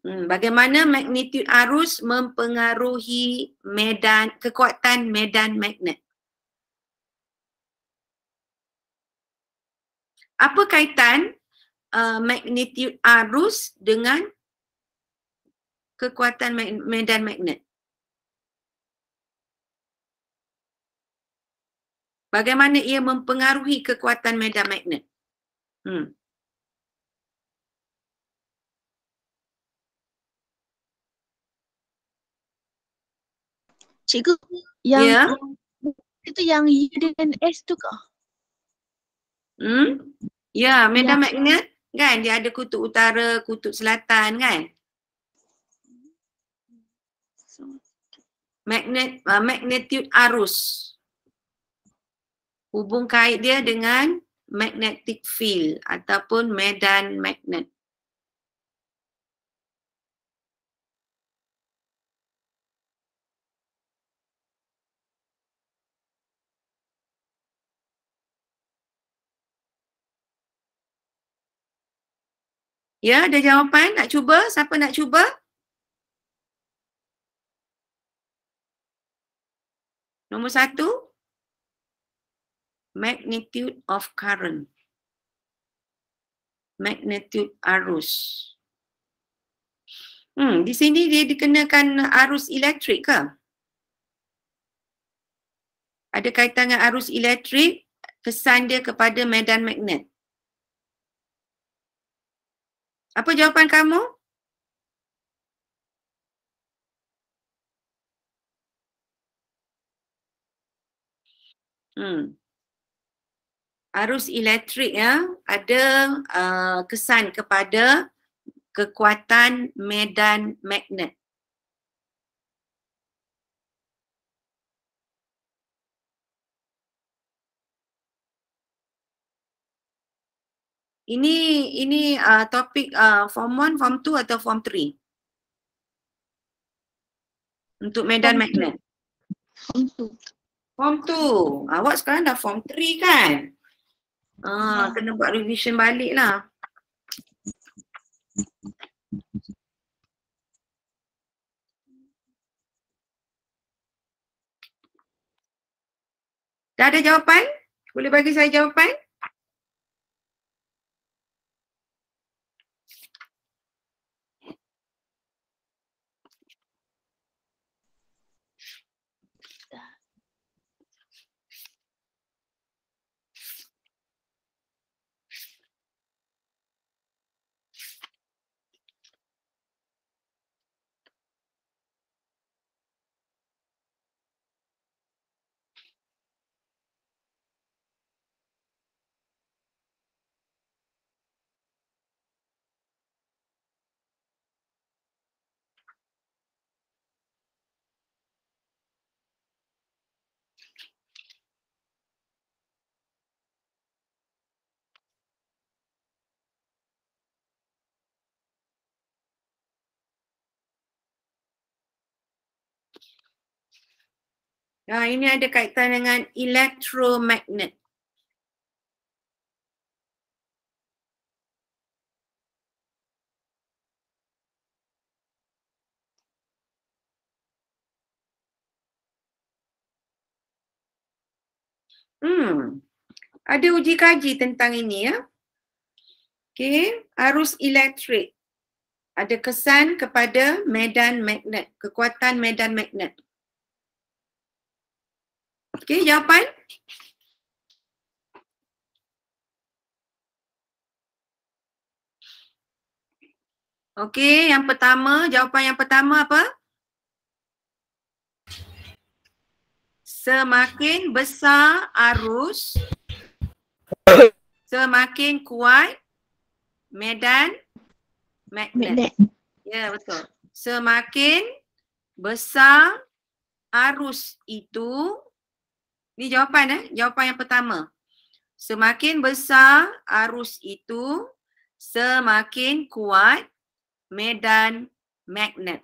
Speaker 1: Hmm, bagaimana magnitude arus mempengaruhi medan kekuatan medan magnet. Apa kaitan uh, magnitude arus dengan kekuatan mag- medan magnet? Bagaimana ia mempengaruhi kekuatan medan magnet? Hmm. Cikgu yang yeah. itu yang Y dan S tu ke? Hmm? Ya, yeah, Medan yeah. Magnet kan dia ada kutub utara, kutub selatan kan? Magnet uh, magnitude arus. Hubung kait dia dengan magnetic field ataupun medan magnet. Ya, ada jawapan? Nak cuba? Siapa nak cuba? Nombor satu. Magnitude of current. Magnitude arus. Hmm, di sini dia dikenakan arus elektrik ke? Ada kaitan dengan arus elektrik, kesan dia kepada medan magnet. Apa jawapan kamu? Hmm. Arus elektrik ya ada uh, kesan kepada kekuatan medan magnet. Ini ini uh, topik uh, form 1, form 2 atau form 3? Untuk medan form magnet. Form 2. Form 2. Ah, awak sekarang dah form 3 kan? Uh, kena buat revision balik lah. Dah ada jawapan? Boleh bagi saya jawapan? Nah ha, ini ada kaitan dengan elektromagnet. Hmm. Ada uji kaji tentang ini ya. Okey, arus elektrik ada kesan kepada medan magnet, kekuatan medan magnet. Okey, jawapan. Okey, yang pertama, jawapan yang pertama apa? Semakin besar arus, semakin kuat medan magnet. Ya, yeah, betul. Semakin besar arus itu, ini jawapan eh. Jawapan yang pertama. Semakin besar arus itu, semakin kuat medan magnet.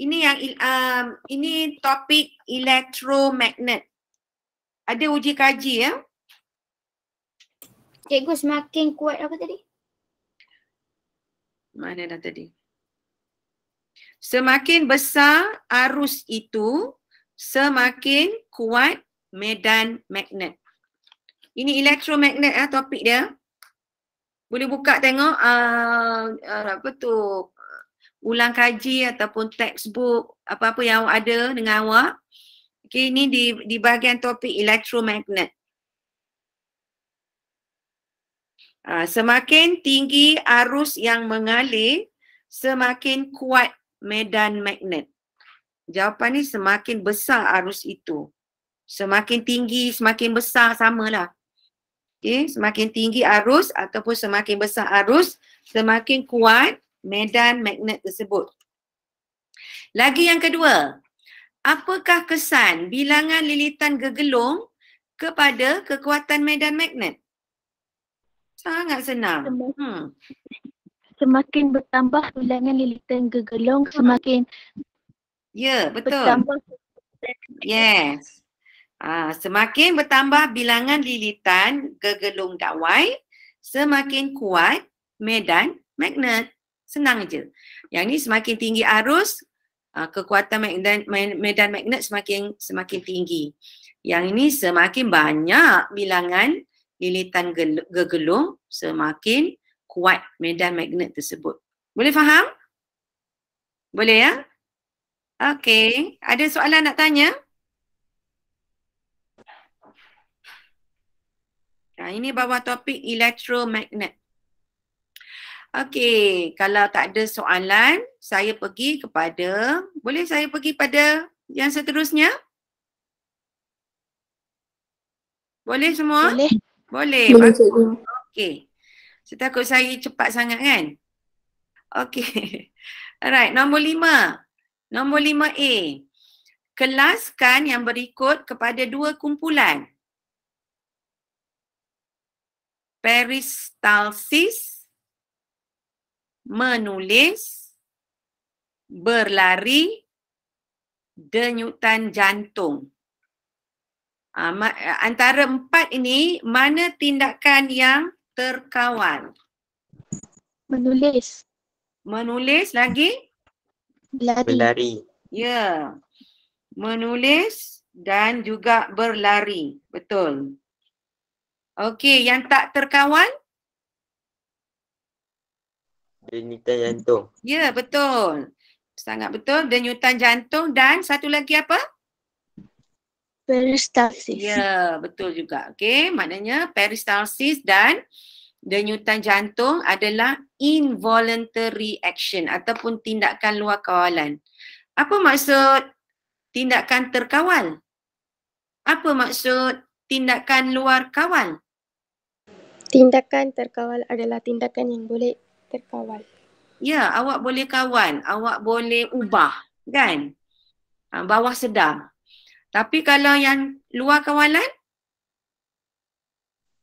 Speaker 1: Ini yang um, ini topik elektromagnet. Ada uji kaji ya. Cikgu semakin kuat apa tadi? Mana dah tadi? Semakin besar arus itu, semakin kuat medan magnet. Ini elektromagnet ya, ah, topik dia. Boleh buka tengok uh, apa tu ulang kaji ataupun textbook apa-apa yang awak ada dengan awak. Okey, ini di di bahagian topik elektromagnet. Uh, semakin tinggi arus yang mengalir, semakin kuat medan magnet. Jawapan ni semakin besar arus itu. Semakin tinggi, semakin besar samalah. Okay, semakin tinggi arus ataupun semakin besar arus, semakin kuat medan magnet tersebut. Lagi yang kedua, apakah kesan bilangan lilitan gegelung kepada kekuatan medan magnet? Sangat senang. Hmm. Semakin bertambah bilangan lilitan gegelung, semakin... Ya, yeah, betul. Bertambah. Yes. Ah, semakin bertambah bilangan lilitan gegelung gawai, semakin kuat medan magnet. Senang je. Yang ni semakin tinggi arus, aa, ah, kekuatan medan, medan magnet semakin semakin tinggi. Yang ini semakin banyak bilangan lilitan gegelung, semakin kuat medan magnet tersebut. Boleh faham? Boleh ya? Okey, ada soalan nak tanya? Ha, ini bawah topik elektromagnet. Okey, kalau tak ada soalan, saya pergi kepada, boleh saya pergi pada yang seterusnya? Boleh semua? Boleh. boleh Okey. Saya takut saya cepat sangat kan? Okey. Alright, nombor lima. Nombor lima A. Kelaskan yang berikut kepada dua kumpulan. peristalsis, menulis, berlari, denyutan jantung. Ah, eh, antara empat ini, mana tindakan yang terkawal? Menulis. Menulis lagi? Berlari. berlari. Ya. Menulis dan juga berlari. Betul. Okey, yang tak terkawan? Denyutan jantung. Ya, betul. Sangat betul. Denyutan jantung dan satu lagi apa? Peristalsis. Ya, betul juga. Okey, maknanya peristalsis dan denyutan jantung adalah involuntary action ataupun tindakan luar kawalan. Apa maksud tindakan terkawal? Apa maksud tindakan luar kawal? tindakan terkawal adalah tindakan yang boleh terkawal. Ya, awak boleh kawan, awak boleh ubah, kan? Ah, bawah sedar. Tapi kalau yang luar kawalan?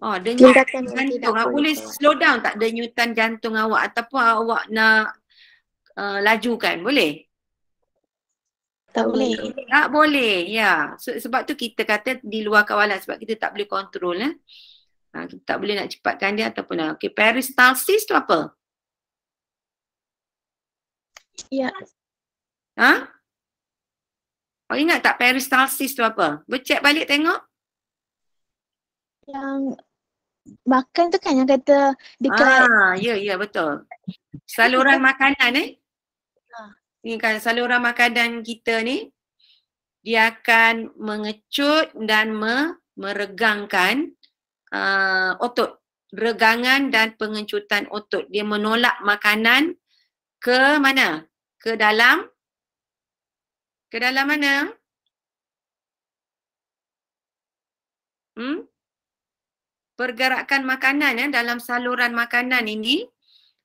Speaker 1: Oh, denyut tindakan jantung. Awak boleh itu. slow down tak denyutan jantung awak ataupun awak nak uh, lajukan, boleh? Tak boleh. Tak boleh, ya. So, sebab tu kita kata di luar kawalan sebab kita tak boleh kontrol. Eh? Ha, kita tak boleh nak cepatkan dia ataupun nak. Lah. Okay, peristalsis tu apa? Ya. Ha? Kau ingat tak peristalsis tu apa? Bercek balik tengok. Yang makan tu kan yang kata dekat. Ah, ya, ya, betul. Saluran makanan eh. Ha. Ini kan saluran makanan kita ni. Dia akan mengecut dan me meregangkan uh, otot, regangan dan pengencutan otot. Dia menolak makanan ke mana? Ke dalam ke dalam mana? Hmm? Pergerakan makanan ya dalam saluran makanan ini.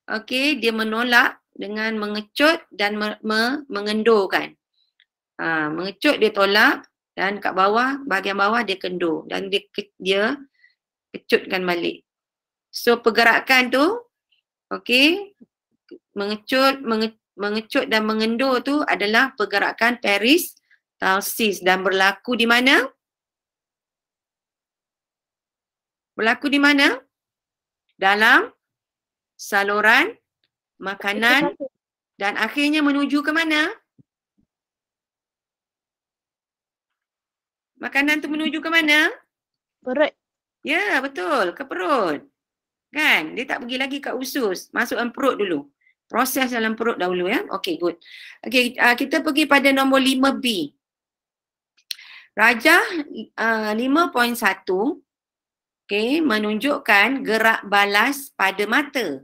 Speaker 1: Okey, dia menolak dengan mengecut dan me- me- mengendurkan. Ha, mengecut dia tolak dan kat bawah, bahagian bawah dia kendur dan dia, dia kecutkan balik. So pergerakan tu, okay, mengecut, menge, mengecut dan mengendur tu adalah pergerakan talsis dan berlaku di mana? Berlaku di mana? Dalam saluran makanan dan akhirnya menuju ke mana? Makanan tu menuju ke mana? Perut. Ya, betul. Ke perut. Kan? Dia tak pergi lagi ke usus. Masuk dalam perut dulu. Proses dalam perut dahulu ya. okay good. okay uh, ah, kita pergi pada nombor 5B. Raja uh, 5.1 okay, menunjukkan gerak balas pada mata.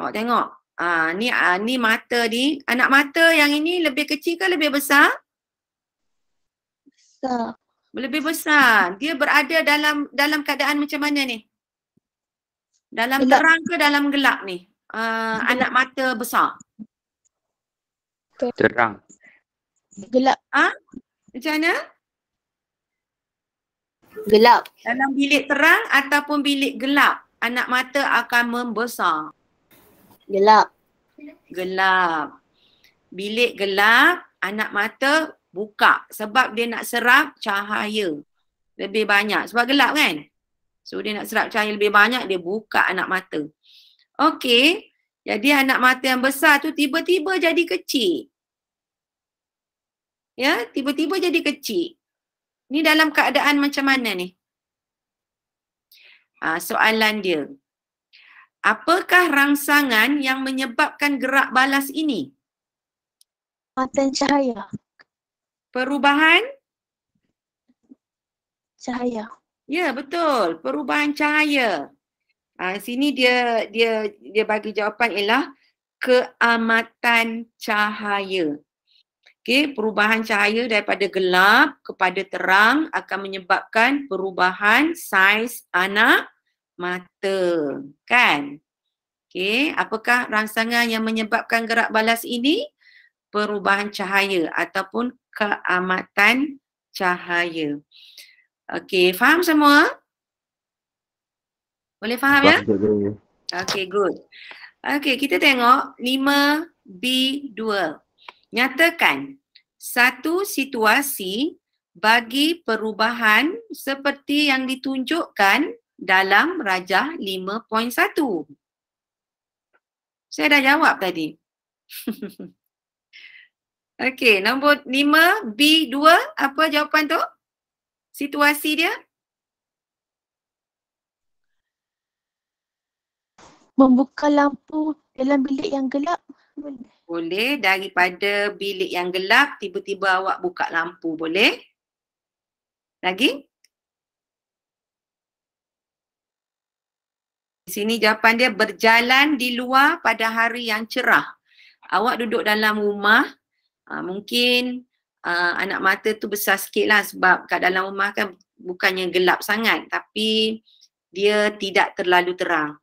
Speaker 1: Awak tengok. Uh, ni, uh, ni mata ni. Anak mata yang ini lebih kecil ke lebih besar? Besar lebih besar. Dia berada dalam dalam keadaan macam mana ni? Dalam gelap. terang ke dalam gelap ni? Uh, anak mata besar. Terang. Gelap. Ha? Macam mana? Gelap. Dalam bilik terang ataupun bilik gelap, anak mata akan membesar. Gelap. Gelap. Bilik gelap, anak mata buka sebab dia nak serap cahaya lebih banyak sebab gelap kan so dia nak serap cahaya lebih banyak dia buka anak mata okey jadi anak mata yang besar tu tiba-tiba jadi kecil ya tiba-tiba jadi kecil ni dalam keadaan macam mana ni ha, soalan dia apakah rangsangan yang menyebabkan gerak balas ini Mata cahaya perubahan cahaya. Ya, betul. Perubahan cahaya. Ha, sini dia dia dia bagi jawapan ialah keamatan cahaya. Okey, perubahan cahaya daripada gelap kepada terang akan menyebabkan perubahan saiz anak mata. Kan? Okey, apakah rangsangan yang menyebabkan gerak balas ini? perubahan cahaya ataupun keamatan cahaya. Okey, faham semua? Boleh faham ya? Okey, good. Okey, kita tengok 5B2. Nyatakan satu situasi bagi perubahan seperti yang ditunjukkan dalam rajah 5.1. Saya dah jawab tadi. Okey, nombor lima, B2, apa jawapan tu? Situasi dia? Membuka lampu dalam bilik yang gelap. Boleh, daripada bilik yang gelap, tiba-tiba awak buka lampu, boleh? Lagi? Di sini jawapan dia, berjalan di luar pada hari yang cerah. Awak duduk dalam rumah, uh, mungkin uh, anak mata tu besar sikit lah sebab kat dalam rumah kan bukannya gelap sangat tapi dia tidak terlalu terang.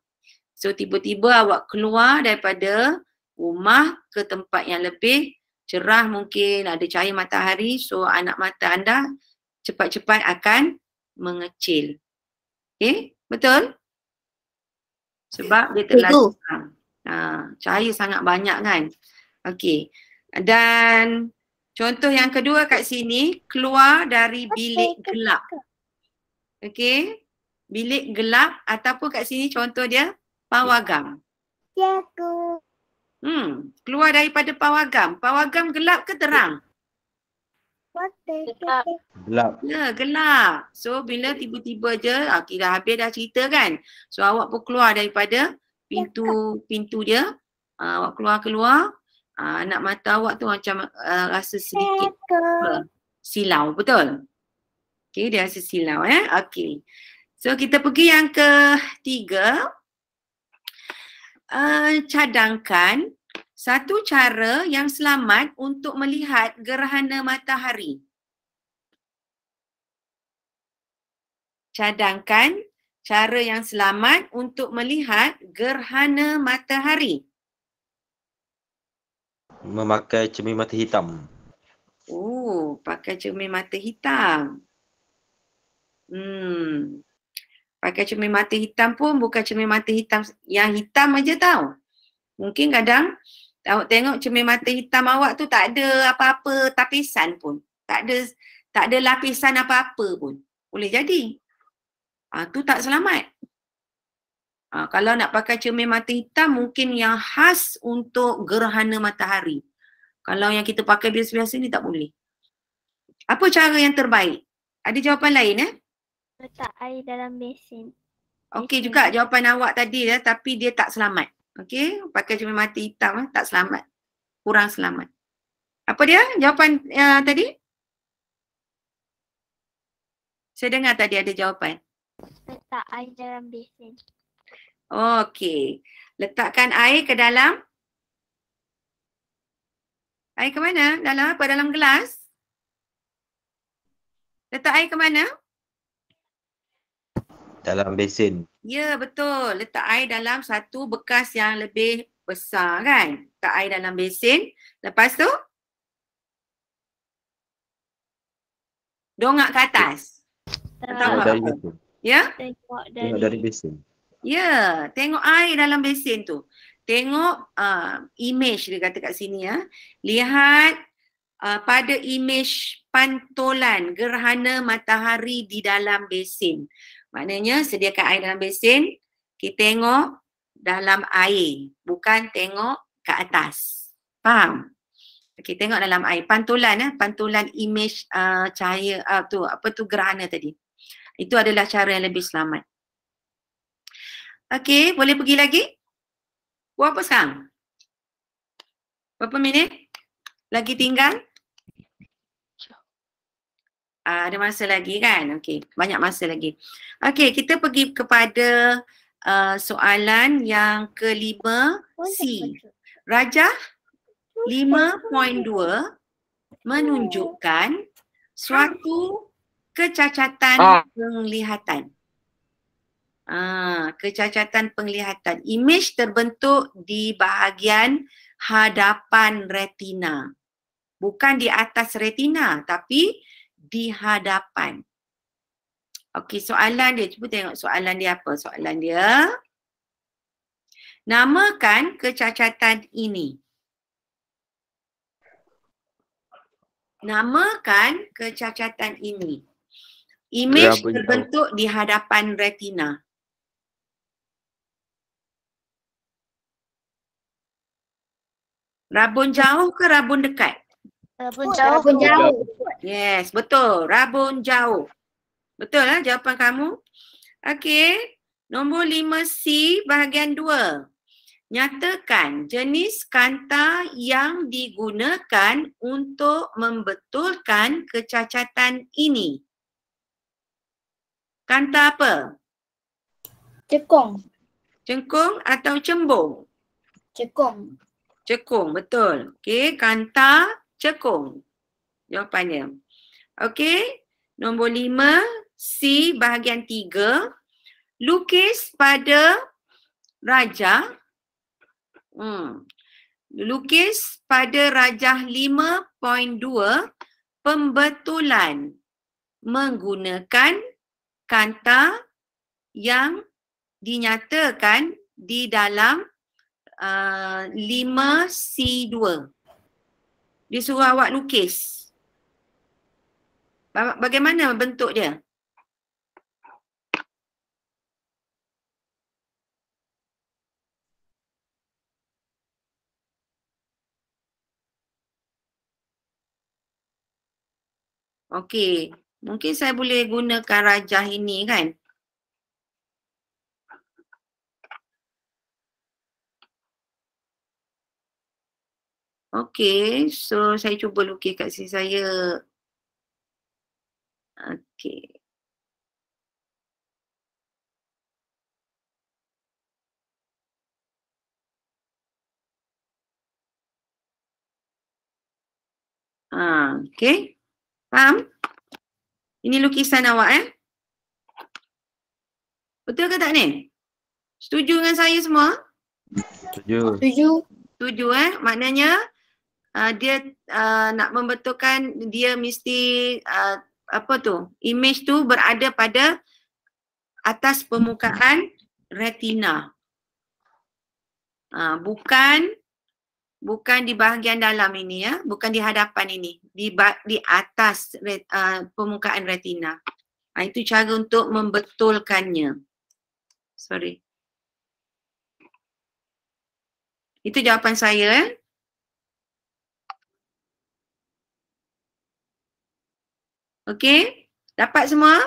Speaker 1: So tiba-tiba awak keluar daripada rumah ke tempat yang lebih cerah mungkin ada cahaya matahari so anak mata anda cepat-cepat akan mengecil. Okay, betul? Sebab dia terlalu terang. Ha, cahaya sangat banyak kan? Okay. Dan contoh yang kedua kat sini, keluar dari bilik gelap. Okey, bilik gelap ataupun kat sini contoh dia pawagam. Cikgu. Ya, hmm, keluar daripada pawagam. Pawagam gelap ke terang? Gelap. Ya, gelap. So bila tiba-tiba je, okay, dah habis dah cerita kan. So awak pun keluar daripada pintu-pintu ya, dia. Uh, awak keluar-keluar uh, anak mata awak tu macam uh, rasa sedikit eh, silau betul Okay dia rasa silau eh Okay. so kita pergi yang ketiga uh, cadangkan satu cara yang selamat untuk melihat gerhana matahari cadangkan cara yang selamat untuk melihat gerhana matahari memakai cermin mata hitam. Oh, pakai cermin mata hitam. Hmm. Pakai cermin mata hitam pun bukan cermin mata hitam yang hitam aja tau. Mungkin kadang tahu tengok cermin mata hitam awak tu tak ada apa-apa tapisan pun. Tak ada tak ada lapisan apa-apa pun. Boleh jadi. Ah tu tak selamat. Ha, kalau nak pakai cermin mata hitam, mungkin yang khas untuk gerhana matahari. Kalau yang kita pakai biasa-biasa ni tak boleh. Apa cara yang terbaik? Ada jawapan lain eh? Letak air dalam mesin. Okey juga jawapan awak tadi ya, tapi dia tak selamat. Okey, pakai cermin mata hitam eh, tak selamat. Kurang selamat. Apa dia jawapan uh, tadi? Saya dengar tadi ada jawapan. Letak air dalam besin. Okey. Letakkan air ke dalam. Air ke mana? Dalam apa? Dalam gelas? Letak air ke mana? Dalam besin. Ya, betul. Letak air dalam satu bekas yang lebih besar kan? Letak air dalam besin. Lepas tu? Dongak ke atas. dari apa? Ya? dari besin. Ya, tengok air dalam besin tu. Tengok uh, image dia kata kat sini ya. Lihat uh, pada image pantulan gerhana matahari di dalam besin. Maknanya sediakan air dalam besin, kita tengok dalam air, bukan tengok ke atas. Faham? Okey, tengok dalam air. Pantulan, ya, eh, pantulan image uh, cahaya, uh, tu, apa tu gerhana tadi. Itu adalah cara yang lebih selamat. Okey, boleh pergi lagi? Apa sekarang? Berapa minit? Lagi tinggal? Uh, ada masa lagi kan? Okey, banyak masa lagi. Okey, kita pergi kepada uh, soalan yang kelima C. Raja 5.2 menunjukkan suatu kecacatan ah. penglihatan. Ah, kecacatan penglihatan. imej terbentuk di bahagian hadapan retina. Bukan di atas retina tapi di hadapan. Okey, soalan dia. Cuba tengok soalan dia apa. Soalan dia. Namakan kecacatan ini. Namakan kecacatan ini. Imej ya, terbentuk di hadapan retina. Rabun jauh ke rabun dekat? Rabun jauh. Rabun jauh. Yes, betul. Rabun jauh. Betul lah jawapan kamu. Okey. Nombor 5C bahagian 2. Nyatakan jenis kanta yang digunakan untuk membetulkan kecacatan ini. Kanta apa? Cekung. Cekung atau cembung? Cekung. Cekung, betul. Okey, kanta, cekung. Jawapannya. Okey, nombor lima, C bahagian tiga. Lukis pada raja. Hmm. Lukis pada raja lima rajah dua pembetulan menggunakan kanta yang dinyatakan di dalam 5C2. Ah, dia suruh awak lukis. Bagaimana bentuk dia? Okey. Mungkin saya boleh gunakan rajah ini kan. Okay, so saya cuba lukis kat sini saya. Okay. Ha, okay. Faham? Ini lukisan awak eh. Betul ke tak ni? Setuju dengan saya semua? Setuju. Setuju. Setuju eh. Maknanya Ah, dia uh, nak membetulkan dia mesti uh, apa tu image tu berada pada atas permukaan retina uh, bukan bukan di bahagian dalam ini ya bukan di hadapan ini di di atas ret, uh, permukaan retina uh, itu cara untuk membetulkannya sorry itu jawapan saya eh? Okey? Dapat semua?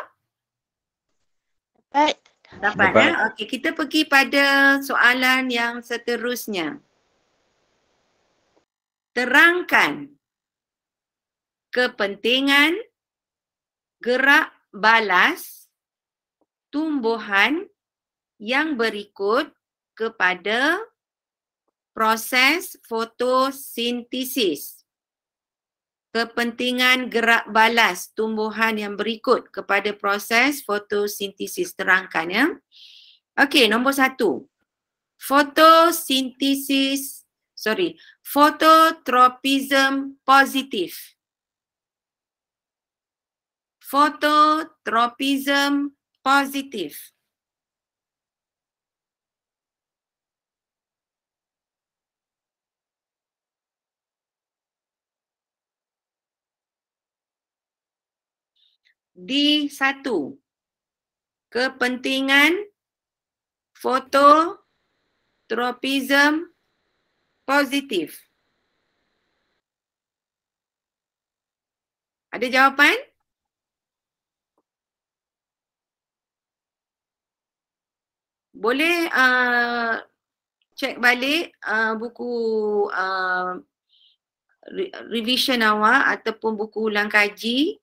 Speaker 1: Dapat. Dapat, Dapat. Eh? Ya? Okey, kita pergi pada soalan yang seterusnya. Terangkan kepentingan gerak balas tumbuhan yang berikut kepada proses fotosintesis kepentingan gerak balas tumbuhan yang berikut kepada proses fotosintesis. Terangkan ya. Okey, nombor satu. Fotosintesis, sorry, fototropism positif. Fototropism positif. D1. Kepentingan fototropism positif. Ada jawapan? Boleh uh, cek balik uh, buku uh, revision awak ataupun buku ulang kaji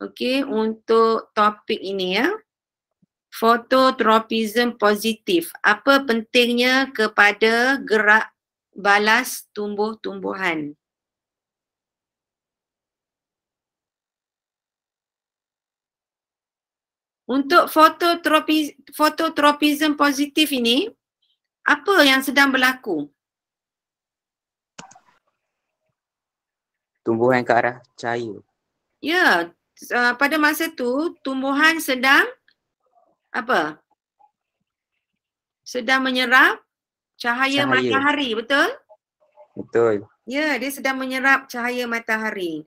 Speaker 1: okey untuk topik ini ya. Phototropism positif. Apa pentingnya kepada gerak balas tumbuh-tumbuhan? Untuk phototropism, phototropism positif ini, apa yang sedang berlaku? Tumbuhan ke arah cahaya. Ya, uh, pada masa tu tumbuhan sedang apa? Sedang menyerap cahaya, cahaya. matahari, betul? Betul. Ya, yeah, dia sedang menyerap cahaya matahari.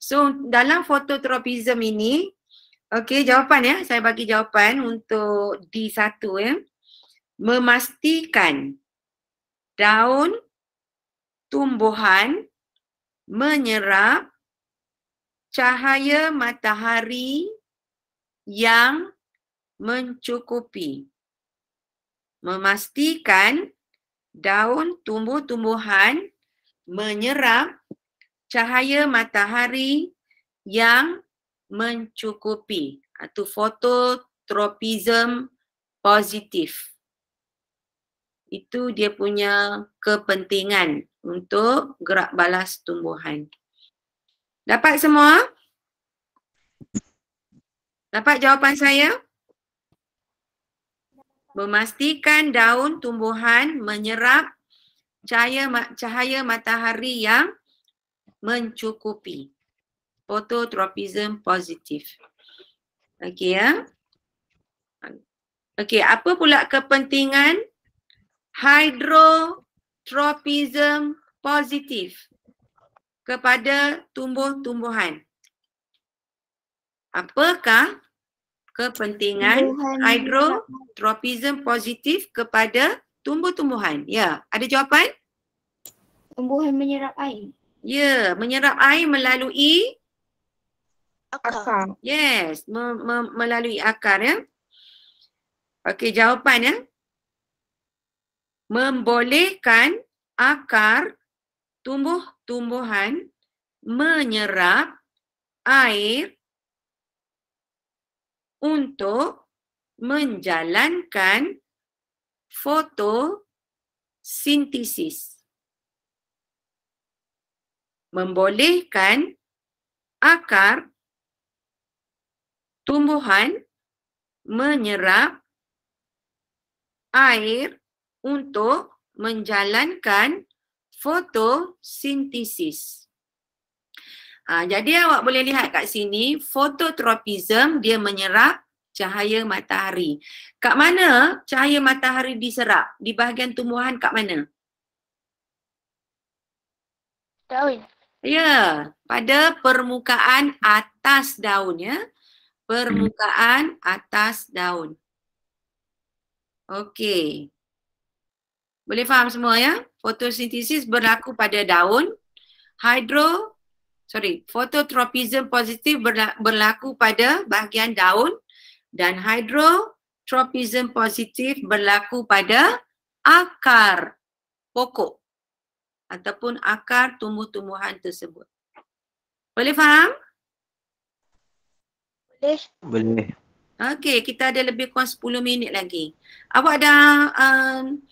Speaker 1: So dalam phototropism ini, okey jawapan ya, saya bagi jawapan untuk D1 ya. Memastikan daun tumbuhan menyerap cahaya matahari yang mencukupi. Memastikan daun tumbuh-tumbuhan menyerap cahaya matahari yang mencukupi. Atau fototropism positif. Itu dia punya kepentingan untuk gerak balas tumbuhan. Dapat semua? Dapat jawapan saya? Memastikan daun tumbuhan menyerap cahaya, cahaya matahari yang mencukupi. Phototropism positif. Okey ya. Okey, apa pula kepentingan hydrotropism positif? kepada tumbuh-tumbuhan. Apakah kepentingan hydrotropism positif kepada tumbuh-tumbuhan? Ya, ada jawapan? Tumbuhan menyerap air. Ya, menyerap air melalui akar. Yes, me- me- melalui akar ya. Okey, jawapan ya. Membolehkan akar tumbuh tumbuhan menyerap air untuk menjalankan fotosintesis. Membolehkan akar tumbuhan menyerap air untuk menjalankan fotosintesis fotosintesis. Ha, jadi awak boleh lihat kat sini, fototropism dia menyerap cahaya matahari. Kat mana cahaya matahari diserap? Di bahagian tumbuhan kat mana? Daun. Ya, pada permukaan atas daun ya. Permukaan atas daun. Okey. Boleh faham semua ya? Fotosintesis berlaku pada daun. Hydro, sorry, phototropism positif berlaku pada bahagian daun. Dan hydrotropism positif berlaku pada akar pokok ataupun akar tumbuh-tumbuhan tersebut. Boleh faham? Boleh. Boleh. Okey, kita ada lebih kurang 10 minit lagi. Awak dah um,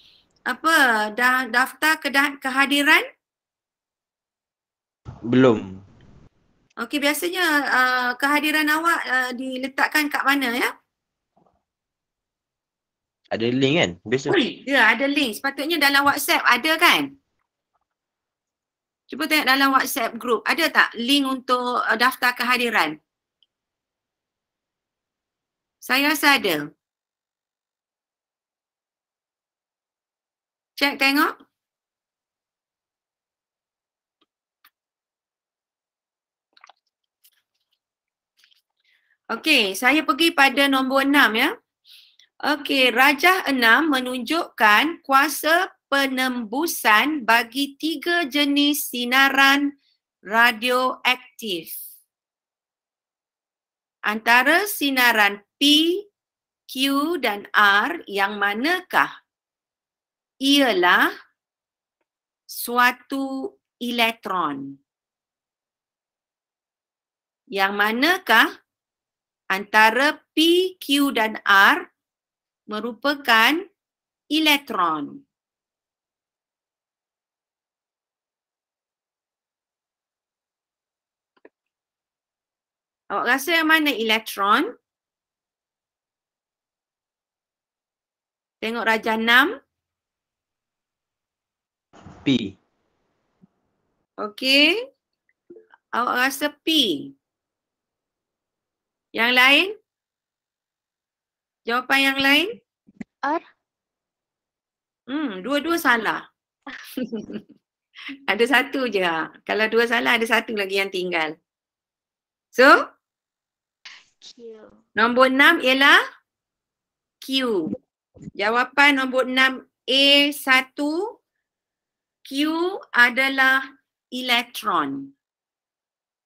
Speaker 1: apa dah daftar ke kehadiran? Belum. Okey biasanya uh, kehadiran awak uh, diletakkan kat mana ya? Ada link kan? Biasa. Ya, ada link. Sepatutnya dalam WhatsApp ada kan? Cuba tengok dalam WhatsApp group. Ada tak link untuk uh, daftar kehadiran? Saya rasa ada. Cek tengok. Okey, saya pergi pada nombor enam ya. Okey, Rajah enam menunjukkan kuasa penembusan bagi tiga jenis sinaran radioaktif. Antara sinaran P, Q dan R yang manakah? ialah suatu elektron. Yang manakah antara P, Q dan R merupakan elektron. Awak rasa yang mana elektron? Tengok rajah 6. P. Okey. Awak rasa P. Yang lain? Jawapan yang lain? R. Hmm, dua-dua salah. ada satu je. Ah. Kalau dua salah, ada satu lagi yang tinggal. So? Q. Nombor enam ialah? Q. Jawapan nombor enam A satu. Q adalah elektron.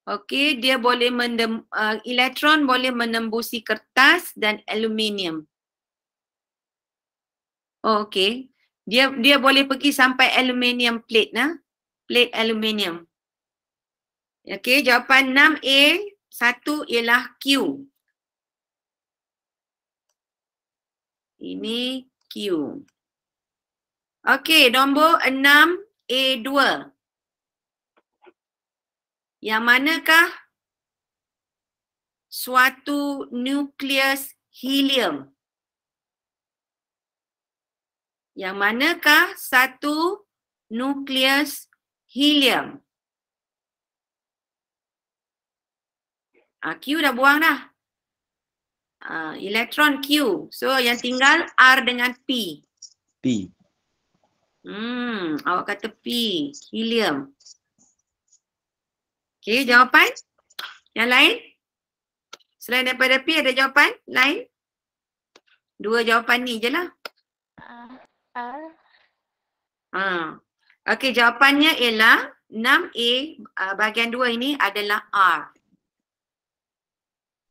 Speaker 1: Okey, dia boleh mendem, uh, elektron boleh menembusi kertas dan aluminium. Oh, Okey, dia dia boleh pergi sampai aluminium plate nah. Plate aluminium. Okey, jawapan 6A, satu ialah Q. Ini Q. Okey, nombor 6 A2. Yang manakah suatu nukleus helium? Yang manakah satu nukleus helium? Ah, Q dah buang dah. Uh, elektron Q. So yang tinggal R dengan P. P. Hmm, awak kata P, helium. Okey, jawapan? Yang lain? Selain daripada P ada jawapan lain? Dua jawapan ni je lah. Uh, uh. Okey, jawapannya ialah 6A uh, ah, bahagian 2 ini adalah R.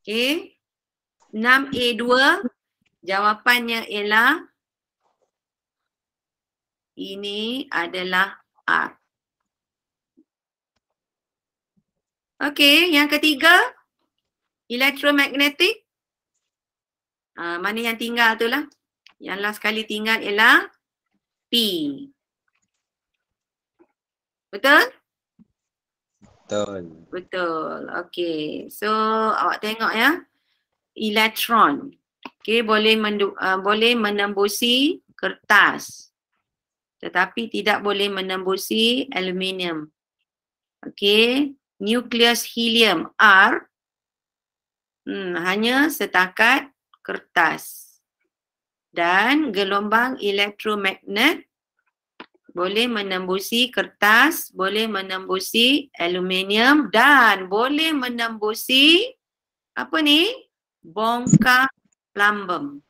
Speaker 1: Okey. 6A2 jawapannya ialah ini adalah R. Okey, yang ketiga, elektromagnetik. Uh, ah, mana yang tinggal tu lah. Yang last sekali tinggal ialah P. Betul? Betul. Betul. Okey. So, awak tengok ya. Elektron. Okey, boleh, uh, boleh menembusi kertas tetapi tidak boleh menembusi aluminium. Okey, nucleus helium R hmm, hanya setakat kertas. Dan gelombang elektromagnet boleh menembusi kertas, boleh menembusi aluminium dan boleh menembusi apa ni? Bongkah plumbum.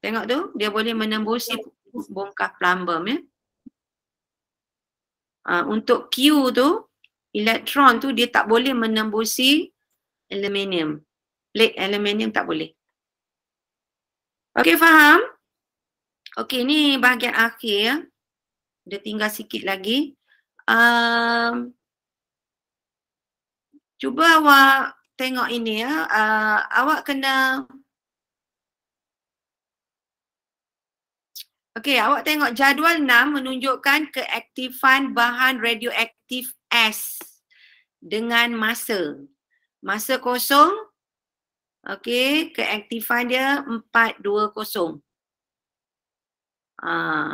Speaker 1: Tengok tu, dia boleh menembusi bongkah plumbum ya. Uh, untuk Q tu, elektron tu dia tak boleh menembusi aluminium. Plate aluminium tak boleh. Okey, faham? Okey, ni bahagian akhir. Ya. Dia tinggal sikit lagi. Um, cuba awak tengok ini ya. Uh, awak kena Okey, awak tengok jadual 6 menunjukkan keaktifan bahan radioaktif S dengan masa. Masa kosong, okey, keaktifan dia 420. Uh, ah,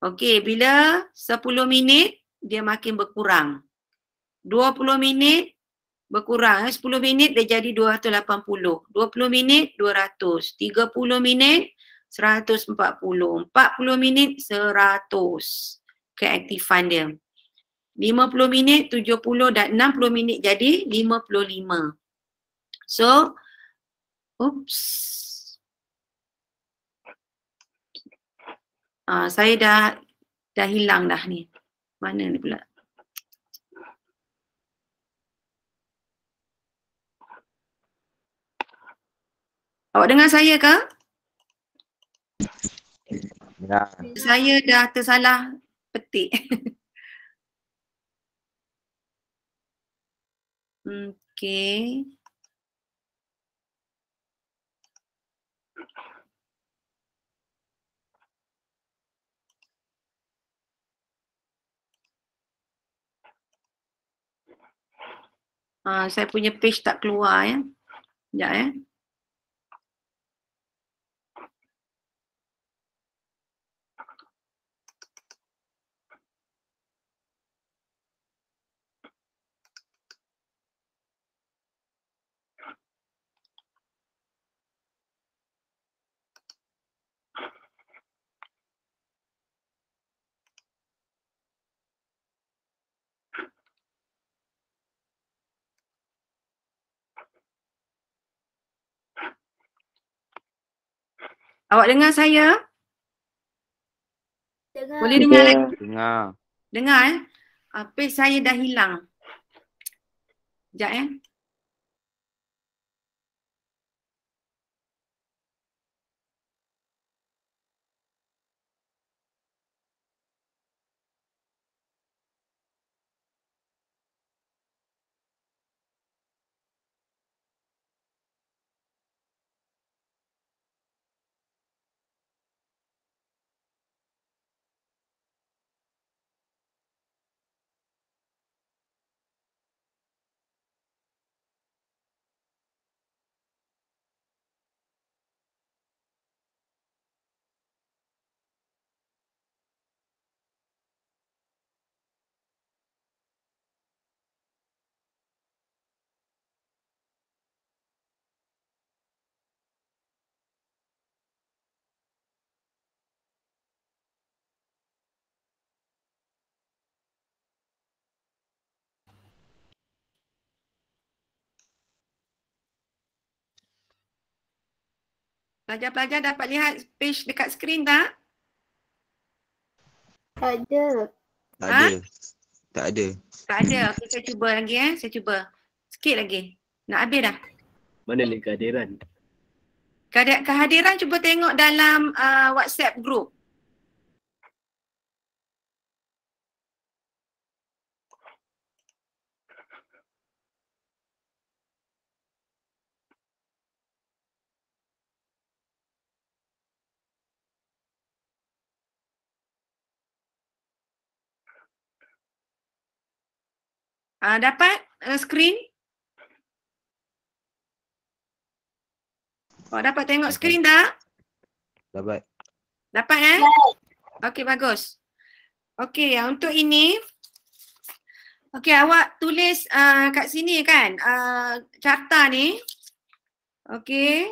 Speaker 1: okey, bila 10 minit, dia makin berkurang. 20 minit, berkurang. 10 eh, minit, dia jadi 280. 20 minit, 200. 30 minit, 140. 40 minit 100 keaktifan dia. 50 minit 70 dan 60 minit jadi 55. So oops. Uh, saya dah dah hilang dah ni. Mana ni pula? Awak dengar saya ke? Ya. Saya dah tersalah petik. Okey. Ah, saya punya page tak keluar ya. Sekejap ya. Eh. Awak dengar saya? Dengar. Boleh dengar lagi? Dengar. Dengar eh. Uh, page saya dah hilang. Sekejap eh. Pelajar-pelajar dapat lihat page dekat skrin tak? Tak ada. Tak ha? ada. Tak ada. Tak ada. Okey, saya cuba lagi eh. Saya cuba. Sikit lagi. Nak habis dah. Mana ni kehadiran? Kehadiran cuba tengok dalam uh, WhatsApp group. Uh, dapat uh, screen? Oh, dapat tengok screen tak? Dapat. Dapat eh? Okey, bagus. Okey, untuk ini. Okey, awak tulis uh, kat sini kan? Uh, carta ni. Okey.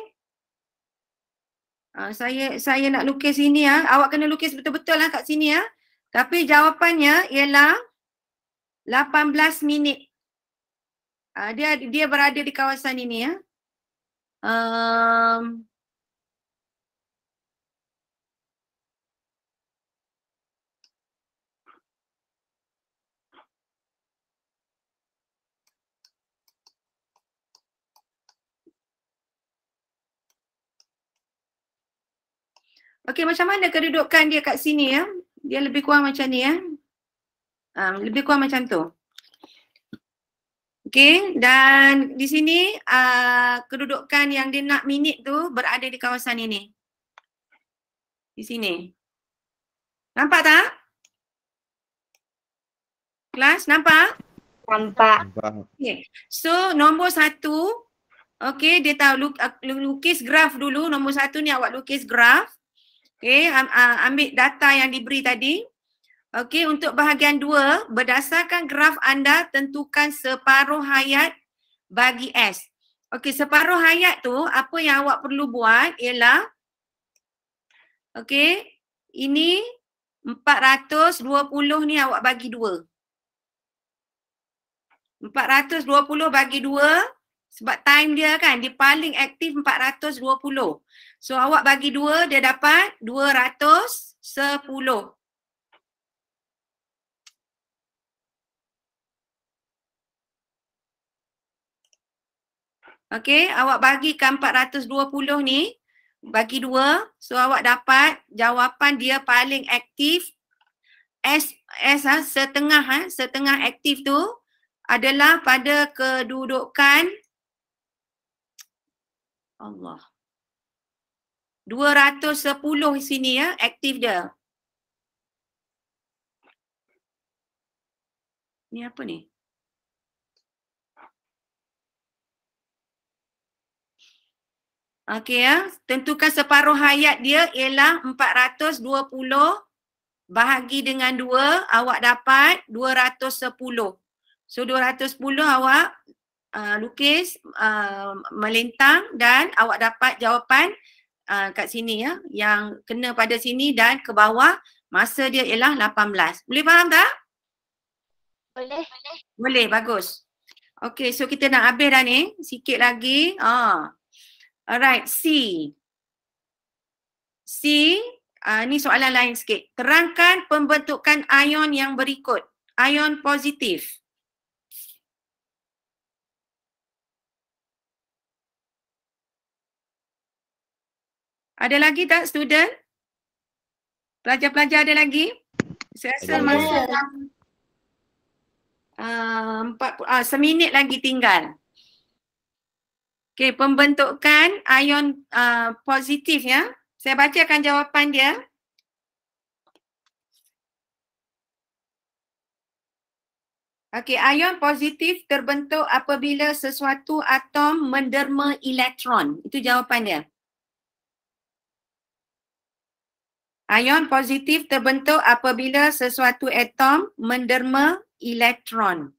Speaker 1: Uh, saya saya nak lukis ini ya. Awak kena lukis betul-betul lah kat sini ya. Tapi jawapannya ialah 18 minit. Uh, dia dia berada di kawasan ini ya. Um, Okey, macam mana kedudukan dia kat sini ya? Dia lebih kurang macam ni ya. Um, lebih kurang macam tu. Okay, dan di sini uh, kedudukan yang dia nak minit tu berada di kawasan ini. Di sini. Nampak tak? Kelas, nampak? Nampak. Okay. So, nombor satu, okay, dia tahu ah, lukis graf dulu. Nombor satu ni awak lukis graf. Okay, ah, ambil data yang diberi tadi. Okey, untuk bahagian dua berdasarkan graf anda tentukan separuh hayat bagi S. Okey, separuh hayat tu apa yang awak perlu buat ialah Okey, ini 420 ni awak bagi dua 420 bagi dua sebab time dia kan dia paling aktif 420. So awak bagi dua dia dapat 210. Okey, awak bagikan 420 ni bagi dua. So awak dapat jawapan dia paling aktif S S ha, setengah ha, setengah aktif tu adalah pada kedudukan Allah. 210 sini ya aktif dia. Ni apa ni? Okey ya, tentukan separuh hayat dia ialah 420 bahagi dengan 2 awak dapat 210. So 210 awak uh, lukis uh, melintang dan awak dapat jawapan uh, kat sini ya yang kena pada sini dan ke bawah masa dia ialah 18. Boleh faham tak? Boleh. Boleh, bagus. Okey, so kita nak habis dah ni. Sikit lagi. Ah. Alright, C. C, uh, ni soalan lain sikit. Terangkan pembentukan ion yang berikut. Ion positif. Ada lagi tak student? Pelajar-pelajar ada lagi? Saya rasa ada masa ada. Uh, empat, uh, seminit lagi tinggal. Okey, pembentukan ion uh, positif ya. Saya bacakan jawapan dia. Okey, ion positif terbentuk apabila sesuatu atom menderma elektron. Itu jawapan dia. Ion positif terbentuk apabila sesuatu atom menderma elektron.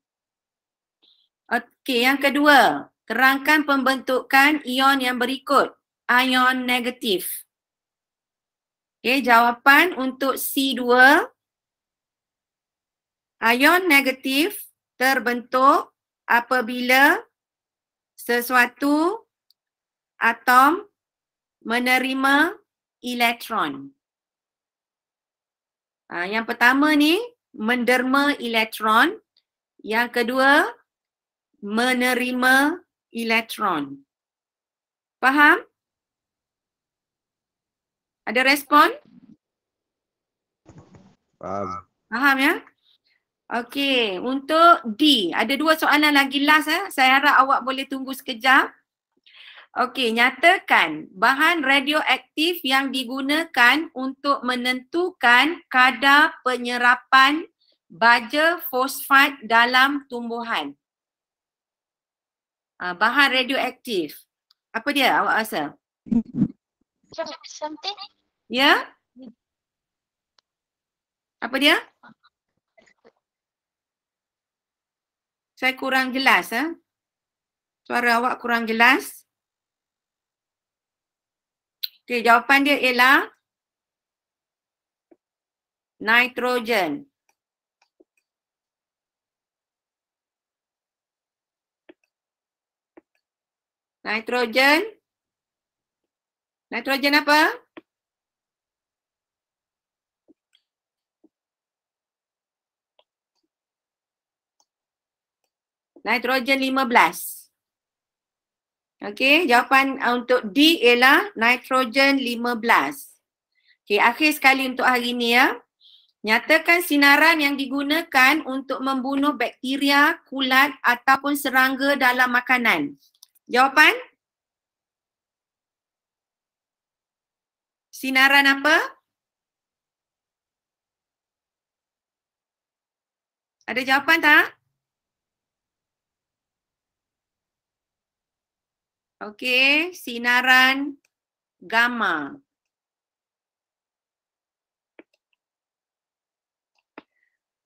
Speaker 1: Okey, yang kedua, Terangkan pembentukan ion yang berikut. Ion negatif. Okey, jawapan untuk C2. Ion negatif terbentuk apabila sesuatu atom menerima elektron. Ha, yang pertama ni menderma elektron. Yang kedua menerima elektron elektron. Faham? Ada respon? Faham. Faham ya? Okey, untuk D. Ada dua soalan lagi last. Eh. Saya harap awak boleh tunggu sekejap. Okey, nyatakan bahan radioaktif yang digunakan untuk menentukan kadar penyerapan baja fosfat dalam tumbuhan uh, bahan radioaktif. Apa dia awak rasa? Something? Ya? Yeah? Apa dia? Saya kurang jelas. Eh? Suara awak kurang jelas. Okey, jawapan dia ialah nitrogen. Nitrogen. Nitrogen apa? Nitrogen 15. Okey, jawapan uh, untuk D ialah nitrogen 15. Okey, akhir sekali untuk hari ini ya. Nyatakan sinaran yang digunakan untuk membunuh bakteria, kulat ataupun serangga dalam makanan. Jawapan? Sinaran apa? Ada jawapan tak? Okey, sinaran gamma.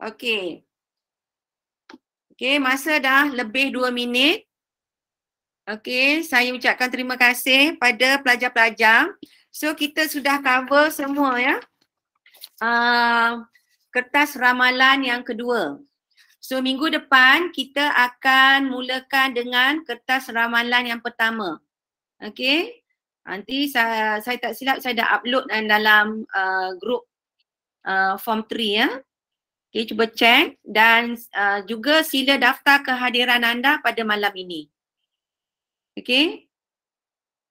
Speaker 1: Okey. Okey, masa dah lebih dua minit. Okey, saya ucapkan terima kasih pada pelajar-pelajar. So kita sudah cover semua ya. Uh, kertas ramalan yang kedua. So minggu depan kita akan mulakan dengan kertas ramalan yang pertama. Okey. Nanti saya, saya tak silap saya dah upload dan dalam uh, group uh, form 3 ya. Okay, cuba check dan uh, juga sila daftar kehadiran anda pada malam ini. Okay,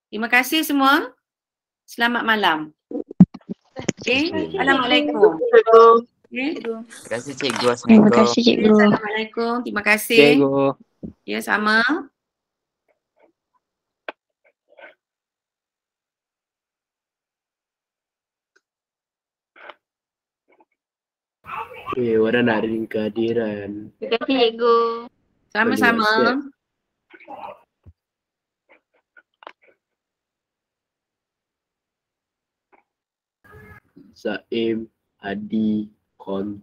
Speaker 1: Terima kasih semua. Selamat malam. Okay, Assalamualaikum. Terima kasih cikgu. Terima kasih cikgu. Assalamualaikum. Terima kasih. Cikgu. Ya sama. Okey, warna nak ring Terima kasih, Ego. Sama-sama. Zaim Adi Kon